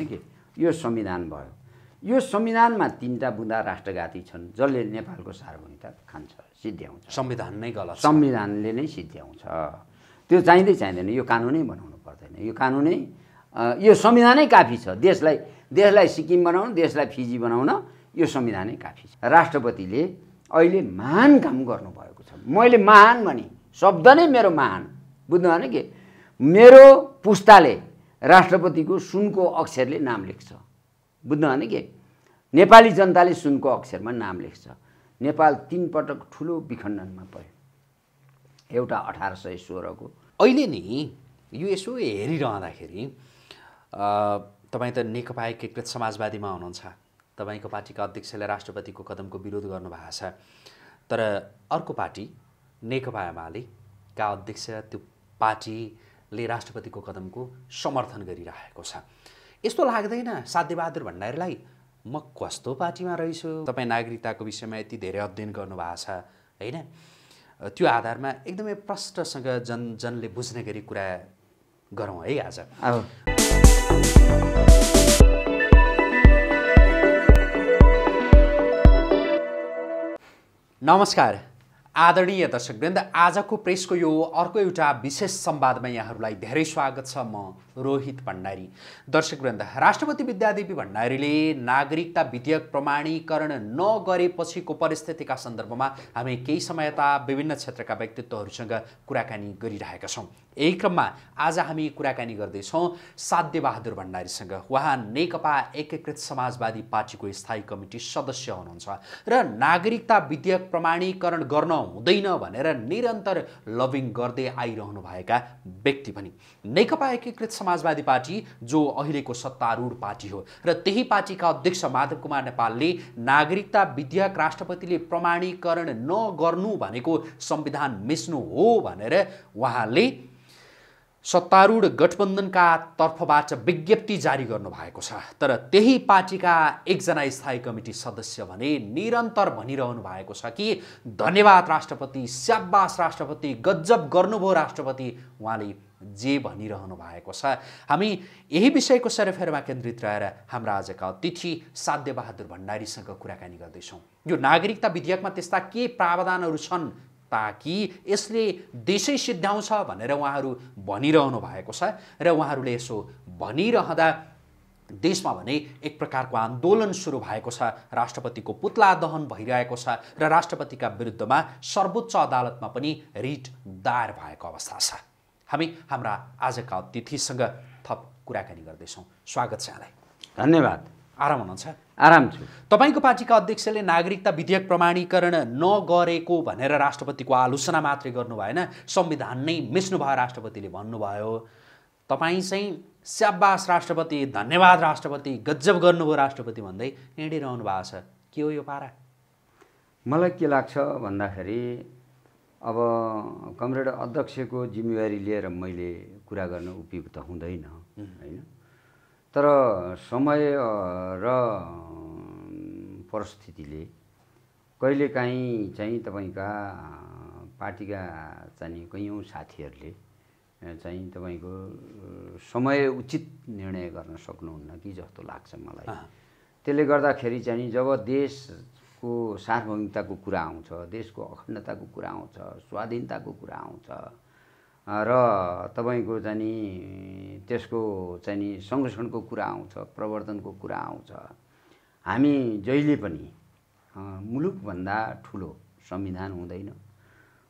कि यो संविधान भयो यो संविधानमा तिनवटा बुँदा राष्ट्रघाती छन् जसले नेपालको सार्वभौमिकता खान्छ सिद्ध्याउँछ संविधान नै गलत संविधानले नै सिद्ध्याउँछ त्यो चाहिँदै चाहिँदैन यो कानुनै बनाउनु पर्दैन यो कानुनै यो संविधानै काफी छ देशलाई देशलाई सिक्किम बनाउन देशलाई फिजी बनाउन यो संविधानै काफी छ राष्ट्रपतिले अहिले महान काम गर्नुभएको छ मैले महान भने शब्द नै मेरो महान बुझ्नु भएन कि मेरो पुस्ताले राष्ट्रपतिको सुनको अक्षरले नाम लेख्छ बुझ्नु भने के नेपाली जनताले सुनको अक्षरमा नाम लेख्छ नेपाल तिन पटक ठुलो विखण्डनमा पऱ्यो एउटा अठार सय सोह्रको अहिले नि यो यसो हेरिरहँदाखेरि तपाईँ त नेकपा एकीकृत समाजवादीमा हुनुहुन्छ तपाईँको पार्टीका अध्यक्षले राष्ट्रपतिको कदमको विरोध गर्नुभएको छ तर अर्को पार्टी नेकपा एमालेका अध्यक्ष त्यो पार्टी ले राष्ट्रपतिको कदमको समर्थन गरिरहेको छ यस्तो लाग्दैन साध्यबहादुर भण्डारीलाई म कस्तो पार्टीमा रहेछु तपाईँ नागरिकताको विषयमा यति धेरै अध्ययन गर्नुभएको छ होइन त्यो आधारमा एकदमै प्रष्टसँग जन जनले बुझ्ने गरी कुरा गरौँ है आज नमस्कार आदरणीय दर्शकवृन्द आजको प्रेसको यो अर्को एउटा विशेष संवादमा यहाँहरूलाई धेरै स्वागत छ म रोहित भण्डारी दर्शक राष्ट्रपति विद्यादेवी भण्डारीले नागरिकता विधेयक प्रमाणीकरण नगरेपछिको परिस्थितिका सन्दर्भमा हामी केही समय त विभिन्न क्षेत्रका व्यक्तित्वहरूसँग कुराकानी गरिरहेका छौँ यही क्रममा आज हामी कुराकानी गर्दैछौँ साध्यबहादुर भण्डारीसँग उहाँ नेकपा एकीकृत समाजवादी पार्टीको स्थायी कमिटी सदस्य हुनुहुन्छ र नागरिकता विधेयक प्रमाणीकरण गर्न हुँदैन भनेर निरन्तर लभिङ गर्दै आइरहनुभएका व्यक्ति पनि नेकपा एकीकृत समाजवादी पार्टी जो अहिलेको सत्तारूढ पार्टी हो र त्यही पार्टीका अध्यक्ष माधव कुमार नेपालले नागरिकता विधेयक राष्ट्रपतिले प्रमाणीकरण नगर्नु भनेको संविधान मिस्नु हो भनेर उहाँले सत्तारूढ गठबन्धनका तर्फबाट विज्ञप्ति जारी गर्नुभएको छ तर त्यही पार्टीका एकजना स्थायी कमिटी सदस्य भने निरन्तर भनिरहनु भएको छ कि धन्यवाद राष्ट्रपति स्याबास राष्ट्रपति गज्जब गर्नुभयो राष्ट्रपति उहाँले जे भनिरहनु भएको छ हामी यही विषयको सरफेरमा केन्द्रित रहेर हाम्रा आजका अतिथि साध्यबहादुर भण्डारीसँग कुराकानी गर्दैछौँ यो नागरिकता विधेयकमा त्यस्ता के प्रावधानहरू छन् ताकि यसले देशै सिद्ध्याउँछ भनेर उहाँहरू भनिरहनु भएको छ र उहाँहरूले यसो भनिरहँदा देशमा भने एक प्रकारको आन्दोलन सुरु भएको छ राष्ट्रपतिको पुतला दहन भइरहेको छ र राष्ट्रपतिका विरुद्धमा सर्वोच्च अदालतमा पनि रिट दायर भएको अवस्था छ हामी हाम्रा आजका अतिथिसँग थप कुराकानी गर्दैछौँ स्वागत छ यहाँलाई धन्यवाद आराम हुनुहुन्छ आराम छु तपाईँको पार्टीका अध्यक्षले नागरिकता विधेयक प्रमाणीकरण नगरेको भनेर राष्ट्रपतिको आलोचना मात्रै गर्नु भएन संविधान नै मिस्नु भयो राष्ट्रपतिले भन्नुभयो तपाईँ चाहिँ स्याबास राष्ट्रपति धन्यवाद राष्ट्रपति गज्जब गर्नुभयो राष्ट्रपति भन्दै हिँडिरहनु भएको छ के हो यो पारा मलाई के लाग्छ भन्दाखेरि अब कमरेड अध्यक्षको जिम्मेवारी लिएर मैले कुरा गर्न उपयुक्त हुँदैन होइन तर समय र परिस्थितिले कहिलेकाहीँ चाहिँ तपाईँका पार्टीका चाहिँ कैयौँ साथीहरूले चाहिँ तपाईँको समय उचित निर्णय गर्न सक्नुहुन्न कि जस्तो लाग्छ मलाई त्यसले गर्दाखेरि चाहिँ जब देश देशको सार्वभौमिकताको कुरा आउँछ देशको अखण्डताको कुरा आउँछ स्वाधीनताको कुरा आउँछ र तपाईँको चाहिँ त्यसको चाहिँ नि संरक्षणको कुरा आउँछ प्रवर्धनको कुरा आउँछ हामी जहिले पनि मुलुकभन्दा ठुलो संविधान हुँदैन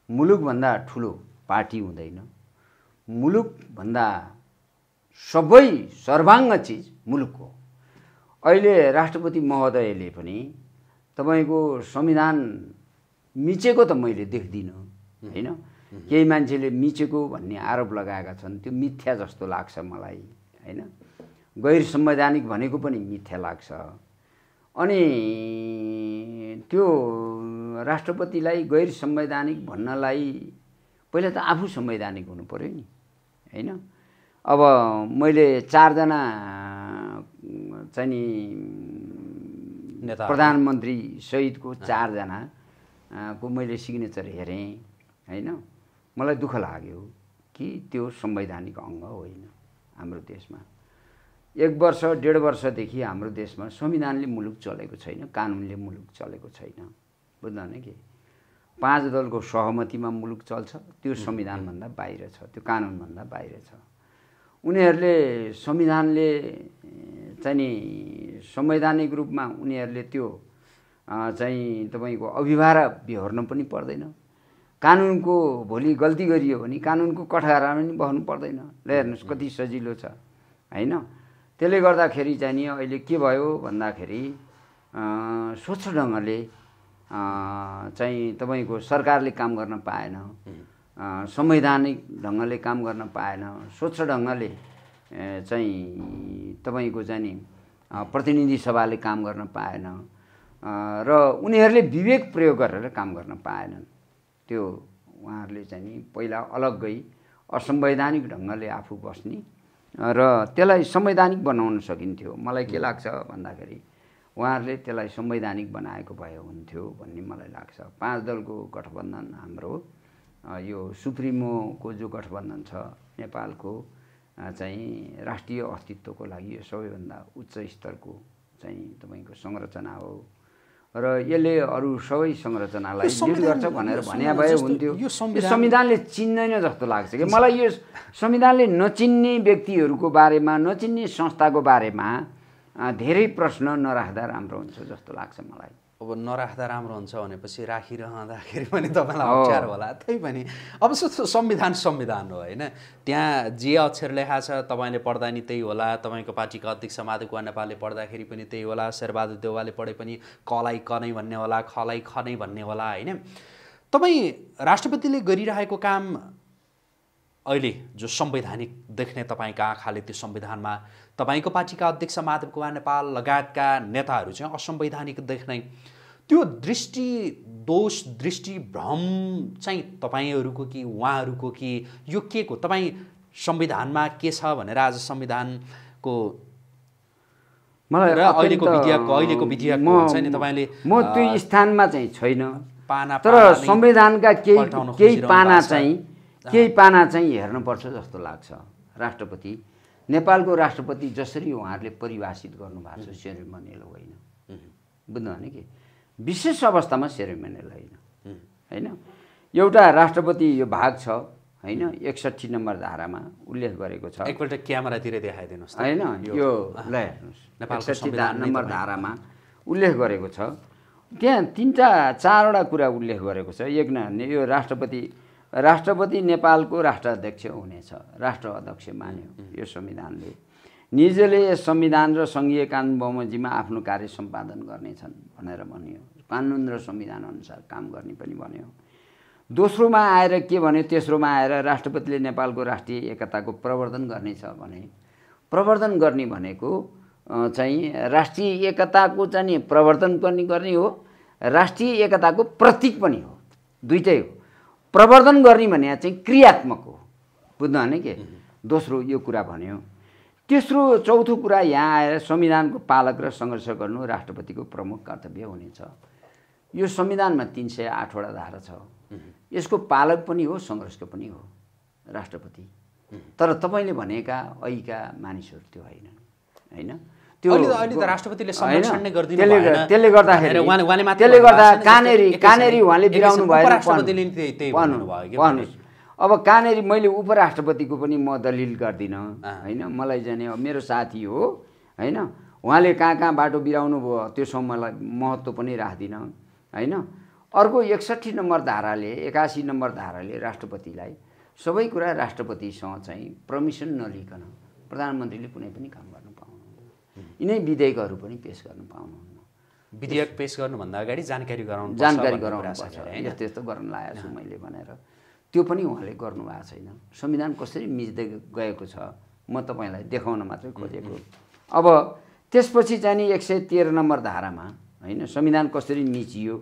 मुलुकभन्दा ठुलो पार्टी हुँदैन मुलुकभन्दा सबै सर्वाङ्ग चिज मुलुकको अहिले राष्ट्रपति महोदयले पनि तपाईँको संविधान मिचेको त मैले देख्दिनँ होइन केही मान्छेले मिचेको भन्ने आरोप लगाएका छन् त्यो मिथ्या जस्तो लाग्छ मलाई होइन गैर संवैधानिक भनेको पनि मिथ्या लाग्छ अनि त्यो राष्ट्रपतिलाई गैर संवैधानिक भन्नलाई पहिला त आफू संवैधानिक हुनु पऱ्यो नि होइन अब मैले चारजना चाहिँ नि प्रधानमन्त्री सहितको चारजना को मैले सिग्नेचर हेरेँ होइन मलाई दुःख लाग्यो कि त्यो संवैधानिक अङ्ग होइन हाम्रो देशमा एक वर्ष डेढ वर्षदेखि हाम्रो देशमा संविधानले मुलुक चलेको छैन कानुनले मुलुक चलेको छैन बुझ्दैन कि पाँच दलको सहमतिमा मुलुक चल्छ त्यो संविधानभन्दा बाहिर छ त्यो कानुनभन्दा बाहिर छ उनीहरूले संविधानले चाहिँ नि संवैधानिक रूपमा उनीहरूले त्यो चाहिँ तपाईँको अभिभार बिहोर्न पनि पर्दैन कानुनको भोलि गल्ती गरियो भने कानुनको कठारा पनि बस्नु पर्दैन ल हेर्नुहोस् कति सजिलो छ होइन त्यसले गर्दाखेरि चाहिँ नि अहिले के भयो भन्दाखेरि स्वच्छ ढङ्गले चाहिँ तपाईँको सरकारले काम गर्न पाएन संवैधानिक ढङ्गले काम गर्न पाएन स्वच्छ ढङ्गले चाहिँ तपाईँको चाहिँ प्रतिनिधि सभाले काम गर्न पाएन र उनीहरूले विवेक प्रयोग गरेर काम गर्न पाएनन् त्यो उहाँहरूले चाहिँ नि पहिला अलग्गै असंवैधानिक ढङ्गले आफू बस्ने र त्यसलाई संवैधानिक बनाउन सकिन्थ्यो मलाई के लाग्छ भन्दाखेरि उहाँहरूले त्यसलाई संवैधानिक बनाएको भए हुन्थ्यो भन्ने मलाई लाग्छ पाँच दलको गठबन्धन हाम्रो यो सुप्रिमोको जो गठबन्धन छ नेपालको चाहिँ राष्ट्रिय अस्तित्वको लागि यो सबैभन्दा उच्च स्तरको चाहिँ तपाईँको संरचना हो र यसले अरू सबै संरचनालाई लिड गर्छ भनेर भन्या भए हुन्थ्यो यो संविधानले चिन्दैन जस्तो लाग्छ कि मलाई यो संविधानले नचिन्ने व्यक्तिहरूको बारेमा नचिन्ने संस्थाको बारेमा धेरै प्रश्न नराख्दा राम्रो हुन्छ जस्तो लाग्छ मलाई अब नराख्दा राम्रो हुन्छ भनेपछि राखिरहँदाखेरि पनि तपाईँलाई अप्ठ्यारो होला त्यही पनि अब संविधान संविधान हो होइन त्यहाँ जे अक्षर लेखा छ तपाईँले पढ्दा नि त्यही होला तपाईँको पार्टीका अध्यक्ष माधव कुवा नेपालले पढ्दाखेरि पनि त्यही होला शेरबहादुर देउवाले पढे पनि कलाई कनै भन्ने होला खलाई खनै भन्ने होला होइन तपाईँ राष्ट्रपतिले गरिरहेको काम अहिले जो संवैधानिक देख्ने तपाईँका आँखाले त्यो संविधानमा तपाईँको पार्टीका अध्यक्ष माधव कुमार नेपाल लगायतका नेताहरू चाहिँ असंवैधानिक देख्ने त्यो दृष्टि दोष दृष्टि भ्रम चाहिँ तपाईँहरूको कि उहाँहरूको कि यो के को तपाईँ संविधानमा के छ भनेर आज संविधानको मलाई अहिलेको विधेयकको अहिलेको विधेयक नि तपाईँले म त्यो स्थानमा चाहिँ छैन पाना तर संविधानका केही केही पाना चाहिँ केही पाना चाहिँ हेर्नुपर्छ जस्तो लाग्छ राष्ट्रपति नेपालको राष्ट्रपति जसरी उहाँहरूले परिभाषित गर्नुभएको छ सेरेमोनियल होइन बुझ्नु भने कि विशेष अवस्थामा सेरेमोनियल होइन होइन एउटा राष्ट्रपति यो भाग छ होइन एकसट्ठी नम्बर धारामा उल्लेख गरेको छ एकपल्ट क्यामेरातिर देखाइदिनुहोस् होइन यो ल एकसट्ठी नम्बर धारामा उल्लेख गरेको छ त्यहाँ तिनवटा चारवटा कुरा उल्लेख गरेको छ एक न यो राष्ट्रपति राष्ट्रपति नेपालको राष्ट्राध्यक्ष हुनेछ राष्ट्र अध्यक्ष मान्यो यो संविधानले निजले यस संविधान र सङ्घीय कानुन बमोजीमा आफ्नो कार्य सम्पादन गर्नेछन् भनेर भन्यो कानुन र संविधान अनुसार काम गर्ने पनि भन्यो दोस्रोमा आएर के भन्यो तेस्रोमा आएर राष्ट्रपतिले नेपालको राष्ट्रिय एकताको प्रवर्धन गर्नेछ भने प्रवर्धन गर्ने भनेको चाहिँ राष्ट्रिय एकताको चाहिँ प्रवर्धन पनि गर्ने हो राष्ट्रिय एकताको प्रतीक पनि हो दुइटै हो प्रवर्धन गर्ने भने चाहिँ क्रियात्मक हो बुझ्नु भने के दोस्रो यो कुरा भन्यो तेस्रो चौथो कुरा यहाँ आएर संविधानको पालक र सङ्घर्ष गर्नु राष्ट्रपतिको प्रमुख कर्तव्य हुनेछ यो संविधानमा तिन सय आठवटा धारा छ यसको पालक पनि हो सङ्घर्षको पनि हो राष्ट्रपति तर तपाईँले भनेका अहिका मानिसहरू त्यो होइनन् होइन त्यो त्यसले गर्दाखेरि त्यसले गर्दा कानेरी कानेरी उहाँले बिराउनु भयो अब कानेरी मैले उपराष्ट्रपतिको पनि म दलिल गर्दिनँ होइन मलाई जाने अब मेरो साथी हो होइन उहाँले कहाँ कहाँ बाटो बिराउनु भयो त्यो मलाई महत्त्व पनि राख्दिनँ होइन अर्को एकसट्ठी नम्बर धाराले एकासी नम्बर धाराले राष्ट्रपतिलाई सबै कुरा राष्ट्रपतिसँग चाहिँ पर्मिसन नलिकन प्रधानमन्त्रीले कुनै पनि काम यिनै विधेयकहरू पनि पेस गर्नु पाउनुहुन्न विधेयक पेस गर्नुभन्दा अगाडि जानकारी गराउनु जानकारी गराउनु यस्तो यस्तो गर्न लागेको छु मैले भनेर त्यो पनि उहाँले गर्नुभएको छैन संविधान कसरी मिच्दै गएको छ म तपाईँलाई देखाउन मात्रै खोजेको अब त्यसपछि चाहिँ नि एक सय तेह्र नम्बर धारामा होइन संविधान कसरी मिचियो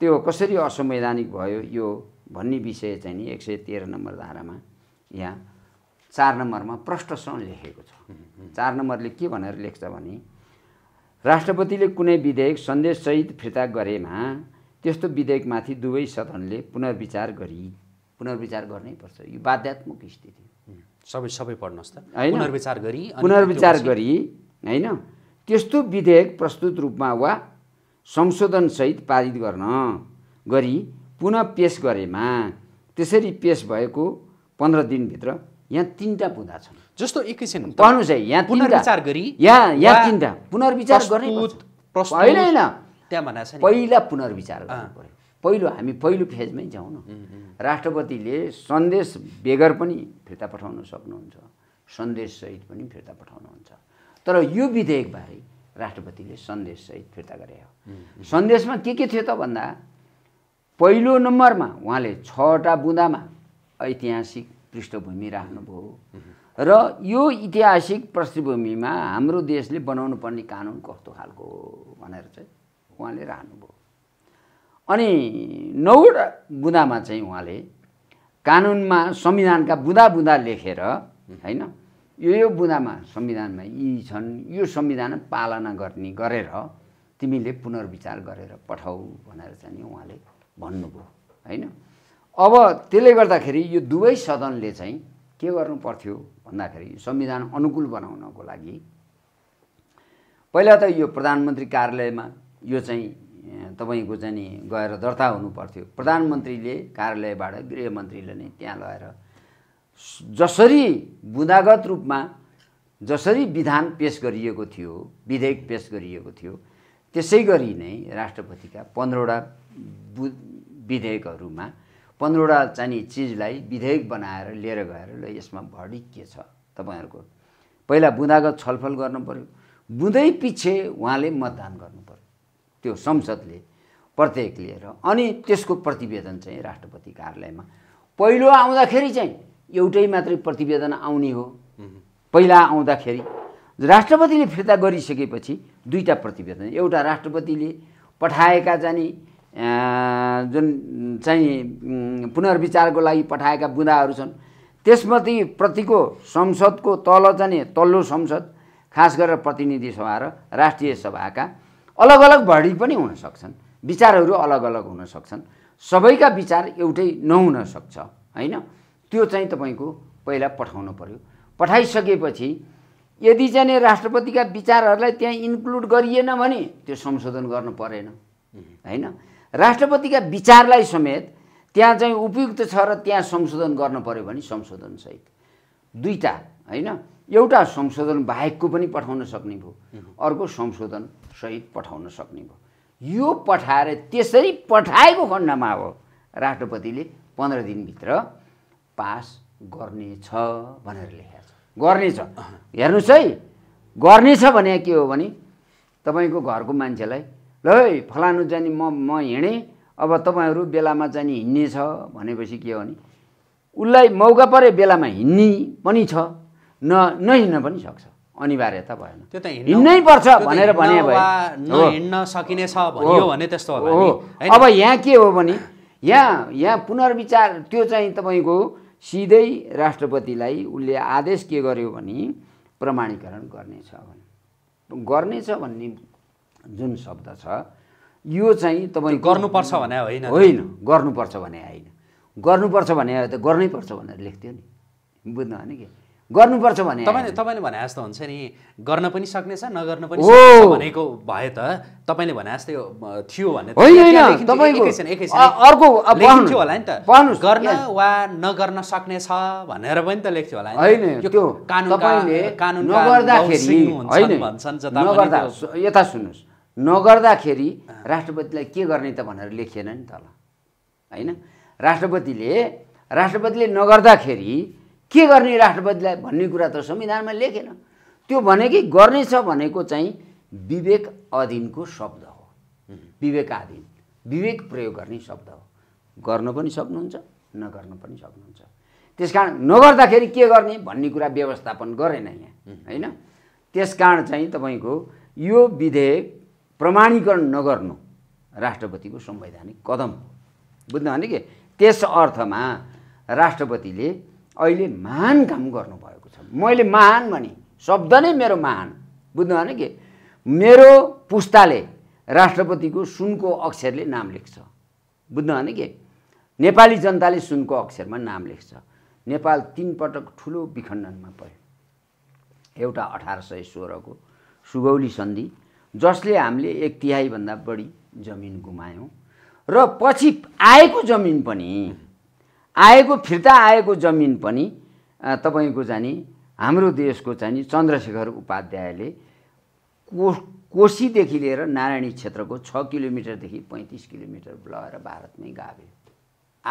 त्यो कसरी असंवैधानिक भयो यो भन्ने विषय चाहिँ नि एक सय तेह्र नम्बर धारामा यहाँ चार नम्बरमा प्रष्टसँग लेखेको छ चार नम्बरले के भनेर लेख्छ भने राष्ट्रपतिले कुनै विधेयक सन्देशसहित फिर्ता गरेमा त्यस्तो विधेयकमाथि दुवै सदनले पुनर्विचार गरी पुनर्विचार गर्नै पर्छ यो बाध्यात्मक स्थिति सबै सबै पढ्नुहोस् त पुनर्विचार गरी पुनर्विचार गरी होइन त्यस्तो विधेयक प्रस्तुत रूपमा वा संशोधनसहित पारित गर्न गरी पुनः पेस गरेमा त्यसरी पेस भएको पन्ध्र दिनभित्र यहाँ तिनवटा बुँदा छन् जस्तो एकैछिन पढ्नुहोस् है यहाँ पुनर्विचार गरी यहाँ यहाँ तिनवटा पुनर्विचार गर्ने होइन होइन त्यहाँ भन्दा छ पहिला पुनर्विचार गर्नु पऱ्यो पहिलो हामी पहिलो फेजमै जाउँ न राष्ट्रपतिले सन्देश बेगर पनि फिर्ता पठाउन सक्नुहुन्छ सन्देशसहित पनि फिर्ता पठाउनुहुन्छ तर यो विधेयकबारे राष्ट्रपतिले सन्देशसहित फिर्ता गरे हो सन्देशमा के के थियो त भन्दा पहिलो नम्बरमा उहाँले छवटा बुँदामा ऐतिहासिक पृष्ठभूमि राख्नुभयो र यो ऐतिहासिक पृष्ठभूमिमा हाम्रो देशले बनाउनु पर्ने कानुन कस्तो खालको भनेर चाहिँ उहाँले राख्नुभयो अनि नौवटा बुँदामा चाहिँ उहाँले कानुनमा संविधानका बुँदा बुँदा लेखेर होइन यो यो बुँदामा संविधानमा यी छन् यो संविधान पालना गर्ने गरेर तिमीले पुनर्विचार गरेर पठाऊ भनेर चाहिँ उहाँले भन्नुभयो होइन अब त्यसले गर्दाखेरि यो दुवै सदनले चाहिँ के गर्नु पर्थ्यो भन्दाखेरि संविधान अनुकूल बनाउनको लागि पहिला त यो प्रधानमन्त्री कार्यालयमा यो चाहिँ तपाईँको चाहिँ नि गएर दर्ता हुनु पर्थ्यो प्रधानमन्त्रीले कार्यालयबाट गृहमन्त्रीले नै त्यहाँ लगाएर जसरी बुदागत रूपमा जसरी विधान पेस गरिएको थियो विधेयक पेस गरिएको थियो त्यसै गरी नै राष्ट्रपतिका पन्ध्रवटा बु विधेयकहरूमा पन्ध्रवटा चाहिँ चिजलाई विधेयक बनाएर लिएर गएर ल यसमा भडी के छ तपाईँहरूको पहिला बुँदागत छलफल गर्नु पऱ्यो बुँदै पछि उहाँले मतदान गर्नु पऱ्यो त्यो संसदले प्रत्येक लिएर अनि त्यसको प्रतिवेदन चाहिँ राष्ट्रपति कार्यालयमा पहिलो आउँदाखेरि चाहिँ एउटै मात्रै प्रतिवेदन आउने हो पहिला आउँदाखेरि राष्ट्रपतिले फिर्ता गरिसकेपछि दुईवटा प्रतिवेदन एउटा राष्ट्रपतिले पठाएका जाने जुन चाहिँ पुनर्विचारको लागि पठाएका बुँदाहरू छन् त्यसमध्ये प्रतिको संसदको तल जाने तल्लो संसद खास गरेर प्रतिनिधि सभा र राष्ट्रिय सभाका अलग अलग भडी पनि हुन सक्छन् विचारहरू अलग अलग हुन सक्छन् सबैका विचार एउटै नहुन सक्छ होइन त्यो चाहिँ तपाईँको पहिला पठाउनु पऱ्यो पठाइसकेपछि यदि चाहिँ राष्ट्रपतिका विचारहरूलाई त्यहाँ इन्क्लुड गरिएन भने त्यो संशोधन गर्नु परेन होइन राष्ट्रपतिका विचारलाई समेत त्यहाँ चाहिँ उपयुक्त छ र त्यहाँ संशोधन गर्न पऱ्यो भने संशोधन सहित दुईवटा होइन एउटा संशोधन बाहेकको पनि पठाउन सक्ने भयो अर्को संशोधन सहित पठाउन सक्ने भयो यो पठाएर त्यसरी पठाएको खण्डमा अब राष्ट्रपतिले पन्ध्र दिनभित्र पास गर्नेछ भनेर लेखेको छ गर्नेछ हेर्नुहोस् है गर्नेछ भने के हो भने तपाईँको घरको मान्छेलाई ल है फलानु जाने म म हिँडेँ अब तपाईँहरू बेलामा जाने हिँड्ने छ भनेपछि के हो भने उसलाई मौका परे बेलामा हिँड्ने पनि छ न नहिँड्न पनि सक्छ अनिवार्यता भएन त्यो त हिँड्नै पर्छ भनेर भने हिँड्न सकिने छ भने त्यस्तो हो अब यहाँ के हो भने यहाँ यहाँ पुनर्विचार त्यो चाहिँ तपाईँको सिधै राष्ट्रपतिलाई उसले आदेश के गर्यो भने प्रमाणीकरण गर्नेछ भने गर्नेछ भन्ने जुन शब्द छ यो चाहिँ तपाईँ गर्नुपर्छ भने होइन होइन गर्नुपर्छ भने होइन गर्नुपर्छ भने त गर्नै पर्छ भनेर लेख्थ्यो नि बुझ्नु भने कि गर्नुपर्छ भने तपाईँले तपाईँले भने जस्तो हुन्छ नि गर्न पनि सक्ने छ नगर्न पनि भनेको भए त तपाईँले भने जस्तो थियो भने अर्को होला नि त गर्न वा नगर्न सक्ने छ भनेर पनि त लेख्थ्यो होला होइन यता सुन्नुहोस् नगर्दाखेरि राष्ट्रपतिलाई के गर्ने त भनेर लेखिएन नि तल होइन राष्ट्रपतिले राष्ट्रपतिले नगर्दाखेरि के गर्ने राष्ट्रपतिलाई भन्ने कुरा त संविधानमा लेखेन त्यो भने कि गर्नेछ भनेको चाहिँ विवेक अधीनको शब्द हो विवेकाधीन विवेक प्रयोग गर्ने शब्द हो गर्न पनि सक्नुहुन्छ नगर्न पनि सक्नुहुन्छ त्यस कारण नगर्दाखेरि के गर्ने भन्ने कुरा व्यवस्थापन गरेन यहाँ होइन त्यस कारण चाहिँ तपाईँको यो विधेयक प्रमाणीकरण नगर्नु राष्ट्रपतिको संवैधानिक कदम हो बुझ्नु भने कि त्यस अर्थमा राष्ट्रपतिले अहिले महान काम गर्नुभएको छ मैले महान भने शब्द नै मेरो महान बुझ्नु भने कि मेरो पुस्ताले राष्ट्रपतिको सुनको अक्षरले नाम लेख्छ बुझ्नु भने कि नेपाली जनताले सुनको अक्षरमा नाम लेख्छ नेपाल तिनपटक ठुलो विखण्डनमा पऱ्यो एउटा अठार सय सोह्रको सुगौली सन्धि जसले हामीले एक तिहाईभन्दा बढी जमिन गुमायौँ र पछि आएको जमिन पनि आएको फिर्ता आएको जमिन पनि तपाईँको जाने हाम्रो देशको चाहिँ चन्द्रशेखर उपाध्यायले को कोशीदेखि लिएर नारायणी क्षेत्रको छ किलोमिटरदेखि पैँतिस किलोमिटर लगाएर भारतमै गाभे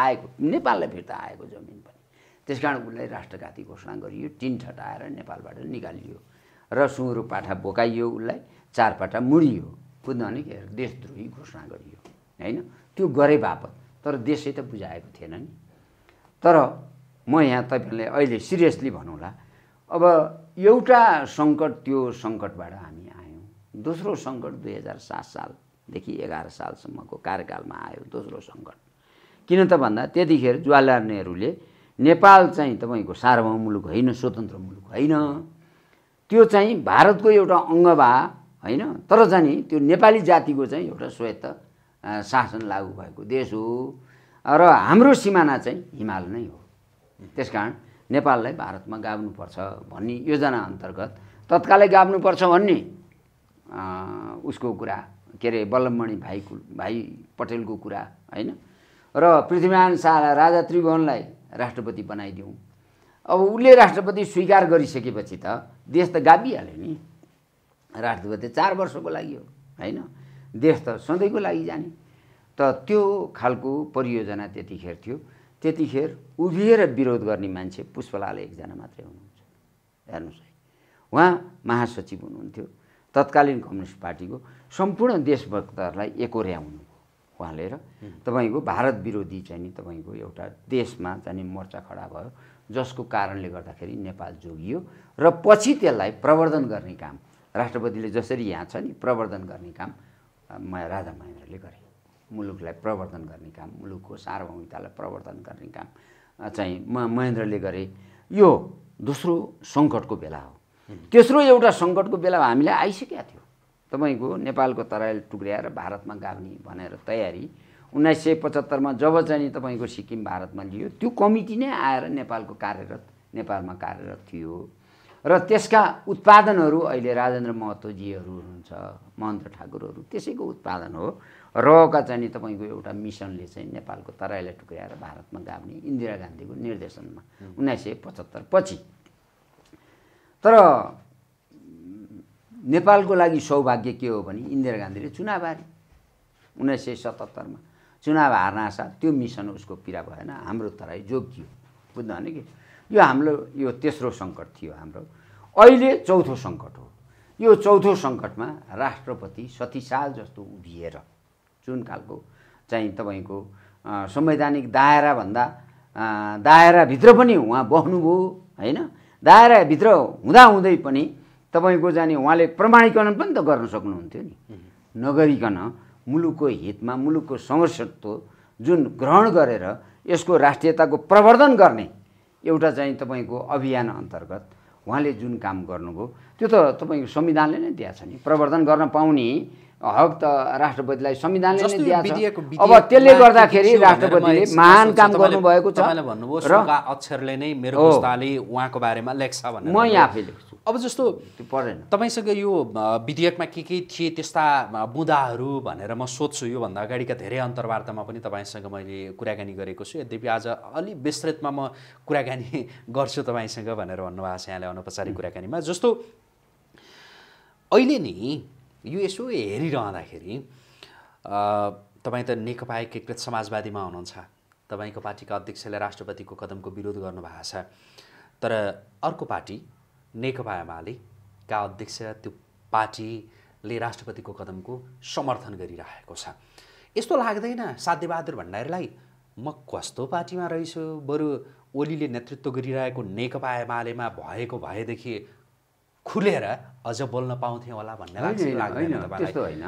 आएको नेपाललाई फिर्ता आएको जमिन पनि त्यस कारण उसलाई राष्ट्रघाती घोषणा गरियो टिन ठटाएर नेपालबाट निकालियो र सुँगुरो पाठा बोकाइयो उसलाई चारपाटा मुडियो बुझ्नु भने के देशद्रोही घोषणा गरियो होइन त्यो गरे बापत तर देशै त बुझाएको थिएन नि तर म यहाँ तपाईँले अहिले सिरियसली भनौँला अब एउटा सङ्कट त्यो सङ्कटबाट हामी आयौँ दोस्रो सङ्कट दुई हजार सात सालदेखि एघार सालसम्मको कार्यकालमा आयो दोस्रो सङ्कट किन त भन्दा त्यतिखेर जवाहरलाल नेहरूले नेपाल चाहिँ तपाईँको सार्वभौम मुलुक होइन स्वतन्त्र मुलुक होइन त्यो चाहिँ भारतको एउटा अङ्ग भा होइन तर जाने त्यो नेपाली जातिको चाहिँ एउटा स्वायत्त शासन लागू भएको देश हो र हाम्रो सिमाना चाहिँ हिमाल नै हो त्यस कारण नेपाललाई भारतमा गाभ्नुपर्छ भन्ने योजना अन्तर्गत तत्कालै गाभ्नुपर्छ भन्ने उसको कुरा के अरे बल्लमणि भाइको भाइ पटेलको कुरा होइन र पृथ्वीनारायण शाह राजा त्रिभुवनलाई राष्ट्रपति बनाइदिउँ अब उसले राष्ट्रपति स्वीकार गरिसकेपछि त देश त गाभिहाल्यो नि राष्ट्रपति चार वर्षको लागि हो होइन देश त सधैँको लागि जाने त त्यो खालको परियोजना त्यतिखेर थियो त्यतिखेर उभिएर विरोध गर्ने मान्छे पुष्पलाल एकजना मात्रै हुनुहुन्छ हेर्नुहोस् है उहाँ महासचिव हुनुहुन्थ्यो तत्कालीन कम्युनिस्ट पार्टीको सम्पूर्ण देशभक्तहरूलाई एकोर्याउनुभयो उहाँले र तपाईँको भारत विरोधी चाहिँ नि तपाईँको एउटा देशमा चाहिँ मोर्चा खडा भयो जसको कारणले गर्दाखेरि नेपाल जोगियो र पछि त्यसलाई प्रवर्धन गर्ने काम राष्ट्रपतिले जसरी यहाँ छ नि प्रवर्धन गर्ने काम म राजा महेन्द्रले गरे मुलुकलाई प्रवर्धन गर्ने काम मुलुकको सार्वभौमितालाई प्रवर्धन गर्ने काम चाहिँ म महेन्द्रले गरे यो दोस्रो सङ्कटको बेला हो तेस्रो एउटा सङ्कटको बेला हामीले आइसकेका थियो तपाईँको नेपालको तरायल टुक्र्याएर भारतमा गाउने भनेर तयारी उन्नाइस सय पचहत्तरमा जब चाहिँ तपाईँको सिक्किम भारतमा लियो त्यो कमिटी नै आएर नेपालको कार्यरत नेपालमा कार्यरत थियो र त्यसका उत्पादनहरू अहिले राजेन्द्र महतोजीहरू हुनुहुन्छ महन्त ठाकुरहरू त्यसैको उत्पादन हो रका चाहिँ नि तपाईँको एउटा मिसनले चाहिँ नेपालको तराईलाई टुक्राएर भारतमा गाभ्ने इन्दिरा गान्धीको निर्देशनमा उन्नाइस सय पचहत्तर पछि तर नेपालको लागि सौभाग्य के हो भने इन्दिरा गान्धीले चुनाव हारे उन्नाइस सय सतहत्तरमा चुनाव हार्न आशा त्यो मिसन उसको पिरा भएन हाम्रो तराई जोगियो बुझ्नु भने कि यो हाम्रो यो तेस्रो सङ्कट थियो हाम्रो अहिले चौथो सङ्कट हो यो चौथो सङ्कटमा राष्ट्रपति सतीसाल जस्तो उभिएर जुन खालको चाहिँ तपाईँको संवैधानिक दायराभन्दा दायराभित्र पनि उहाँ बस्नुभयो होइन दायराभित्र हुँदाहुँदै पनि तपाईँको जाने उहाँले प्रमाणीकरण पनि त गर्न सक्नुहुन्थ्यो नि नगरिकन मुलुकको हितमा मुलुकको संरक्षत्व जुन ग्रहण गरेर यसको राष्ट्रियताको प्रवर्धन गर्ने एउटा चाहिँ तपाईँको अभियान अन्तर्गत उहाँले जुन काम गर्नुभयो त्यो त तपाईँको संविधानले नै दिएको छ नि प्रवर्धन गर्न पाउने हक त राष्ट्रपतिलाई संविधानले नै दिएको छ अब त्यसले गर्दाखेरि राष्ट्रपतिले महान काम गर्नुभएको छ र अक्षरले नै मेरो उहाँको बारेमा लेख्छ भनेर म यहाँ आफै लेख्छु अब जस्तो परेन तपाईँसँग यो विधेयकमा के के थिए त्यस्ता बुँदाहरू भनेर म सोध्छु योभन्दा अगाडिका धेरै अन्तर्वार्तामा पनि तपाईँसँग मैले कुराकानी गरेको छु यद्यपि आज अलिक विस्तृतमा म कुराकानी गर्छु तपाईँसँग भनेर भन्नुभएको छ यहाँले अनौपचारिक कुराकानीमा जस्तो अहिले नि यो यसो हेरिरहँदाखेरि तपाईँ त नेकपा एकीकृत समाजवादीमा हुनुहुन्छ तपाईँको पार्टीका अध्यक्षले राष्ट्रपतिको कदमको विरोध गर्नुभएको छ तर अर्को पार्टी नेकपा एमालेका अध्यक्ष त्यो पार्टीले राष्ट्रपतिको कदमको समर्थन गरिरहेको छ यस्तो लाग्दैन साध्यबहादुर भण्डारीलाई म कस्तो पार्टीमा रहेछु बरु ओलीले नेतृत्व गरिरहेको नेकपा एमालेमा भएको भएदेखि खुलेर अझ बोल्न पाउँथेँ होला भन्ने लाग्छ होइन